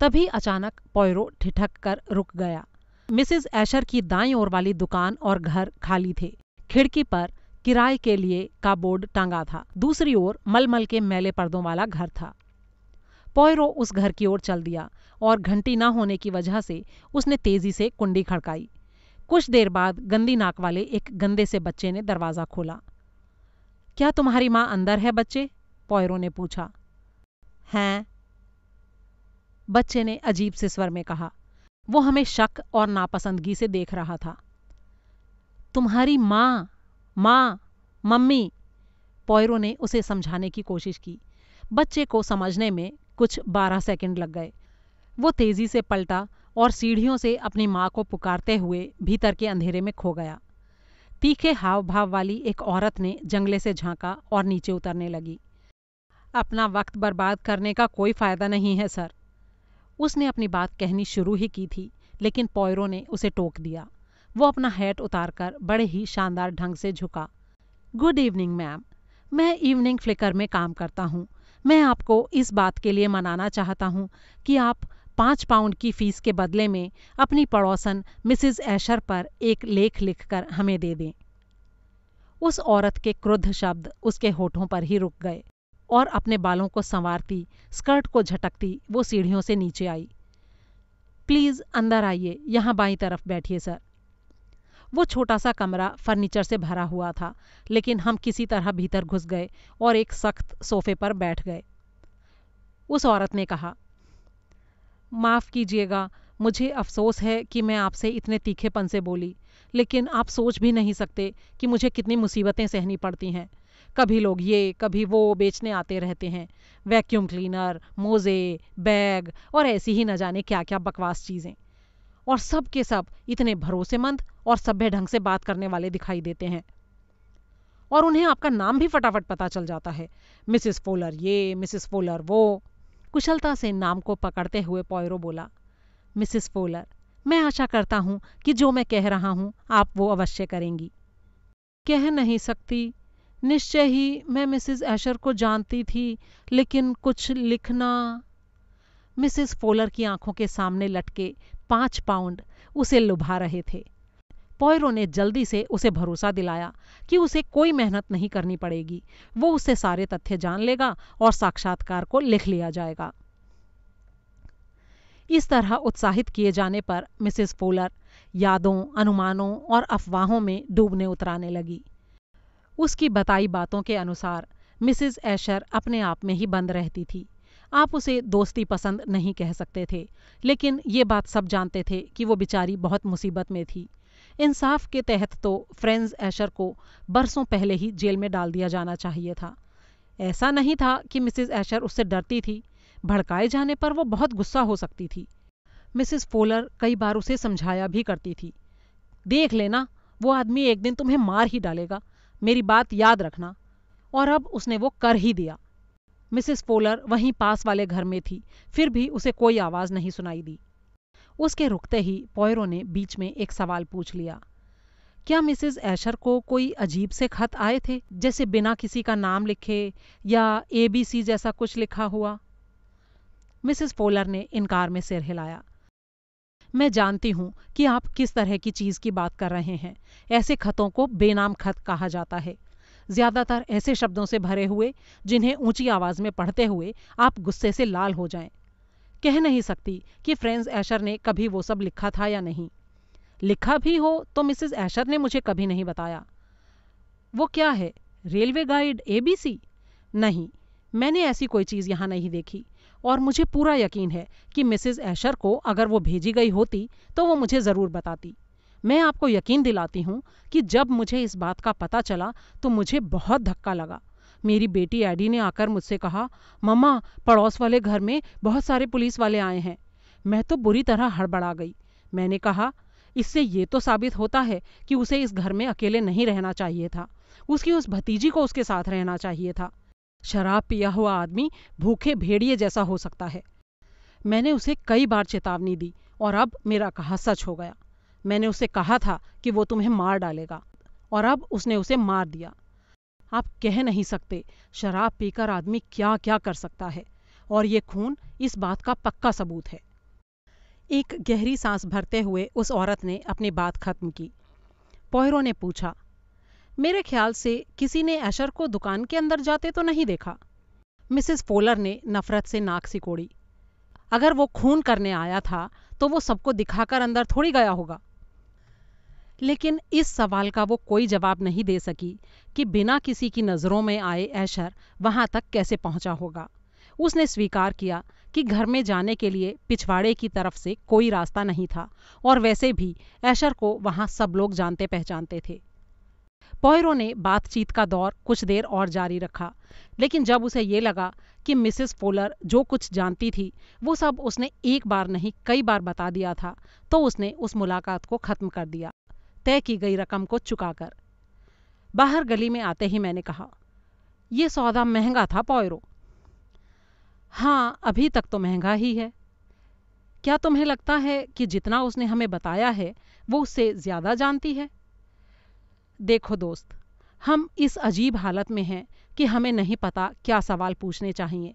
तभी अचानक पॉयरो ठिठक कर रुक गया मिसिज एशर की दाई ओर वाली दुकान और घर खाली थे खिड़की पर किराए के लिए का बोर्ड टांगा था दूसरी ओर मलमल के मैले पर्दों वाला घर था पॉयरो उस घर की ओर चल दिया और घंटी न होने की वजह से उसने तेजी से कुंडी खड़काई कुछ देर बाद गंदी नाक वाले एक गंदे से बच्चे ने दरवाज़ा खोला क्या तुम्हारी माँ अंदर है बच्चे पॉयरो ने पूछा हैं बच्चे ने अजीब से स्वर में कहा वो हमें शक और नापसंदगी से देख रहा था तुम्हारी माँ माँ मम्मी पॉयरो ने उसे समझाने की कोशिश की बच्चे को समझने में कुछ बारह सेकंड लग गए वो तेजी से पलटा और सीढ़ियों से अपनी माँ को पुकारते हुए भीतर के अंधेरे में खो गया तीखे हाव भाव वाली एक औरत ने जंगले से झांका और नीचे उतरने लगी अपना वक्त बर्बाद करने का कोई फ़ायदा नहीं है सर उसने अपनी बात कहनी शुरू ही की थी लेकिन पॉयरो ने उसे टोक दिया वो अपना हैट उतारकर बड़े ही शानदार ढंग से झुका गुड इवनिंग मैम मैं इवनिंग फ्लिकर में काम करता हूँ मैं आपको इस बात के लिए मनाना चाहता हूँ कि आप पाँच पाउंड की फीस के बदले में अपनी पड़ोसन मिसिज ऐशर पर एक लेख लिखकर हमें दे दें उस औरत के क्रुद्ध शब्द उसके होठों पर ही रुक गए और अपने बालों को संवारती स्कर्ट को झटकती वो सीढ़ियों से नीचे आई प्लीज़ अंदर आइए यहाँ बाई तरफ बैठिए सर वो छोटा सा कमरा फर्नीचर से भरा हुआ था लेकिन हम किसी तरह भीतर घुस गए और एक सख्त सोफे पर बैठ गए उस औरत ने कहा माफ़ कीजिएगा मुझे अफसोस है कि मैं आपसे इतने तीखेपन से बोली लेकिन आप सोच भी नहीं सकते कि मुझे कितनी मुसीबतें सहनी पड़ती हैं कभी लोग ये कभी वो बेचने आते रहते हैं वैक्यूम क्लीनर मोज़े बैग और ऐसी ही न जाने क्या क्या बकवास चीज़ें और सब के सब इतने भरोसेमंद और सभ्य ढंग से बात करने वाले दिखाई देते हैं और उन्हें आपका नाम भी फटाफट पता चल जाता है मिसिस फोलर ये मिसिस फोलर वो कुशलता से नाम को पकड़ते हुए पॉयरो बोला मिसिस फोलर मैं आशा करता हूँ कि जो मैं कह रहा हूँ आप वो अवश्य करेंगी कह नहीं सकती निश्चय ही मैं मिसेस एशर को जानती थी लेकिन कुछ लिखना मिसेस फोलर की आंखों के सामने लटके पांच पाउंड उसे लुभा रहे थे पॉयरो ने जल्दी से उसे भरोसा दिलाया कि उसे कोई मेहनत नहीं करनी पड़ेगी वो उससे सारे तथ्य जान लेगा और साक्षात्कार को लिख लिया जाएगा इस तरह उत्साहित किए जाने पर मिसेस फोलर यादों अनुमानों और अफवाहों में डूबने उतराने लगी उसकी बताई बातों के अनुसार मिसिज ऐशर अपने आप में ही बंद रहती थी आप उसे दोस्ती पसंद नहीं कह सकते थे लेकिन ये बात सब जानते थे कि वो बेचारी बहुत मुसीबत में थी इंसाफ के तहत तो फ्रेंड्स ऐशर को बरसों पहले ही जेल में डाल दिया जाना चाहिए था ऐसा नहीं था कि मिसिज ऐशर उससे डरती थी भड़काए जाने पर वो बहुत गुस्सा हो सकती थी मिसिज़ फोलर कई बार उसे समझाया भी करती थी देख लेना वो आदमी एक दिन तुम्हें मार ही डालेगा मेरी बात याद रखना और अब उसने वो कर ही दिया मिसेस पोलर वहीं पास वाले घर में थी फिर भी उसे कोई आवाज़ नहीं सुनाई दी उसके रुकते ही पोयरो ने बीच में एक सवाल पूछ लिया क्या मिसेस ऐशर को कोई अजीब से खत आए थे जैसे बिना किसी का नाम लिखे या एबीसी जैसा कुछ लिखा हुआ मिसेस पोलर ने इनकार में सिर हिलाया मैं जानती हूँ कि आप किस तरह की चीज़ की बात कर रहे हैं ऐसे खतों को बेनाम खत कहा जाता है ज़्यादातर ऐसे शब्दों से भरे हुए जिन्हें ऊंची आवाज़ में पढ़ते हुए आप गुस्से से लाल हो जाएं। कह नहीं सकती कि फ्रेंड्स ऐशर ने कभी वो सब लिखा था या नहीं लिखा भी हो तो मिसेस ऐशर ने मुझे कभी नहीं बताया वो क्या है रेलवे गाइड एबीसी नहीं मैंने ऐसी कोई चीज़ यहाँ नहीं देखी और मुझे पूरा यकीन है कि मिसिज ऐशर को अगर वो भेजी गई होती तो वो मुझे ज़रूर बताती मैं आपको यकीन दिलाती हूँ कि जब मुझे इस बात का पता चला तो मुझे बहुत धक्का लगा मेरी बेटी एडी ने आकर मुझसे कहा मम्मा पड़ोस वाले घर में बहुत सारे पुलिस वाले आए हैं मैं तो बुरी तरह हड़बड़ा गई मैंने कहा इससे ये तो साबित होता है कि उसे इस घर में अकेले नहीं रहना चाहिए था उसकी उस भतीजी को उसके साथ रहना चाहिए था शराब पिया हुआ आदमी भूखे भेड़िए जैसा हो सकता है मैंने उसे कई बार चेतावनी दी और अब मेरा कहा सच हो गया मैंने उसे कहा था कि वो तुम्हें मार डालेगा और अब उसने उसे मार दिया आप कह नहीं सकते शराब पीकर आदमी क्या क्या कर सकता है और ये खून इस बात का पक्का सबूत है एक गहरी सांस भरते हुए उस औरत ने अपनी बात खत्म की पोहरों ने पूछा मेरे ख्याल से किसी ने ऐशर को दुकान के अंदर जाते तो नहीं देखा मिसेस पोलर ने नफरत से नाक सिकोड़ी अगर वो खून करने आया था तो वो सबको दिखाकर अंदर थोड़ी गया होगा लेकिन इस सवाल का वो कोई जवाब नहीं दे सकी कि बिना किसी की नज़रों में आए ऐशर वहाँ तक कैसे पहुँचा होगा उसने स्वीकार किया कि घर में जाने के लिए पिछवाड़े की तरफ से कोई रास्ता नहीं था और वैसे भी ऐशर को वहाँ सब लोग जानते पहचानते थे पॉयरो ने बातचीत का दौर कुछ देर और जारी रखा लेकिन जब उसे ये लगा कि मिसिस फोलर जो कुछ जानती थी वो सब उसने एक बार नहीं कई बार बता दिया था तो उसने उस मुलाकात को ख़त्म कर दिया तय की गई रकम को चुकाकर बाहर गली में आते ही मैंने कहा यह सौदा महंगा था पोयरो हाँ अभी तक तो महंगा ही है क्या तुम्हें लगता है कि जितना उसने हमें बताया है वो उससे ज़्यादा जानती है देखो दोस्त हम इस अजीब हालत में हैं कि हमें नहीं पता क्या सवाल पूछने चाहिए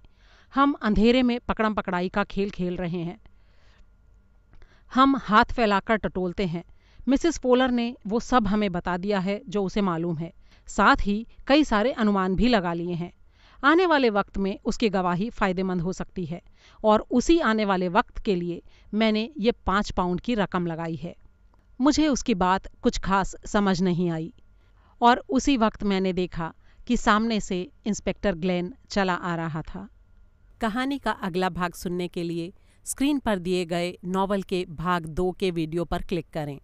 हम अंधेरे में पकड़म पकड़ाई का खेल खेल रहे हैं हम हाथ फैलाकर टटोलते हैं मिसिस पोलर ने वो सब हमें बता दिया है जो उसे मालूम है साथ ही कई सारे अनुमान भी लगा लिए हैं आने वाले वक्त में उसकी गवाही फायदेमंद हो सकती है और उसी आने वाले वक्त के लिए मैंने ये पाँच पाउंड की रकम लगाई है मुझे उसकी बात कुछ खास समझ नहीं आई और उसी वक्त मैंने देखा कि सामने से इंस्पेक्टर ग्लेन चला आ रहा था कहानी का अगला भाग सुनने के लिए स्क्रीन पर दिए गए नावल के भाग दो के वीडियो पर क्लिक करें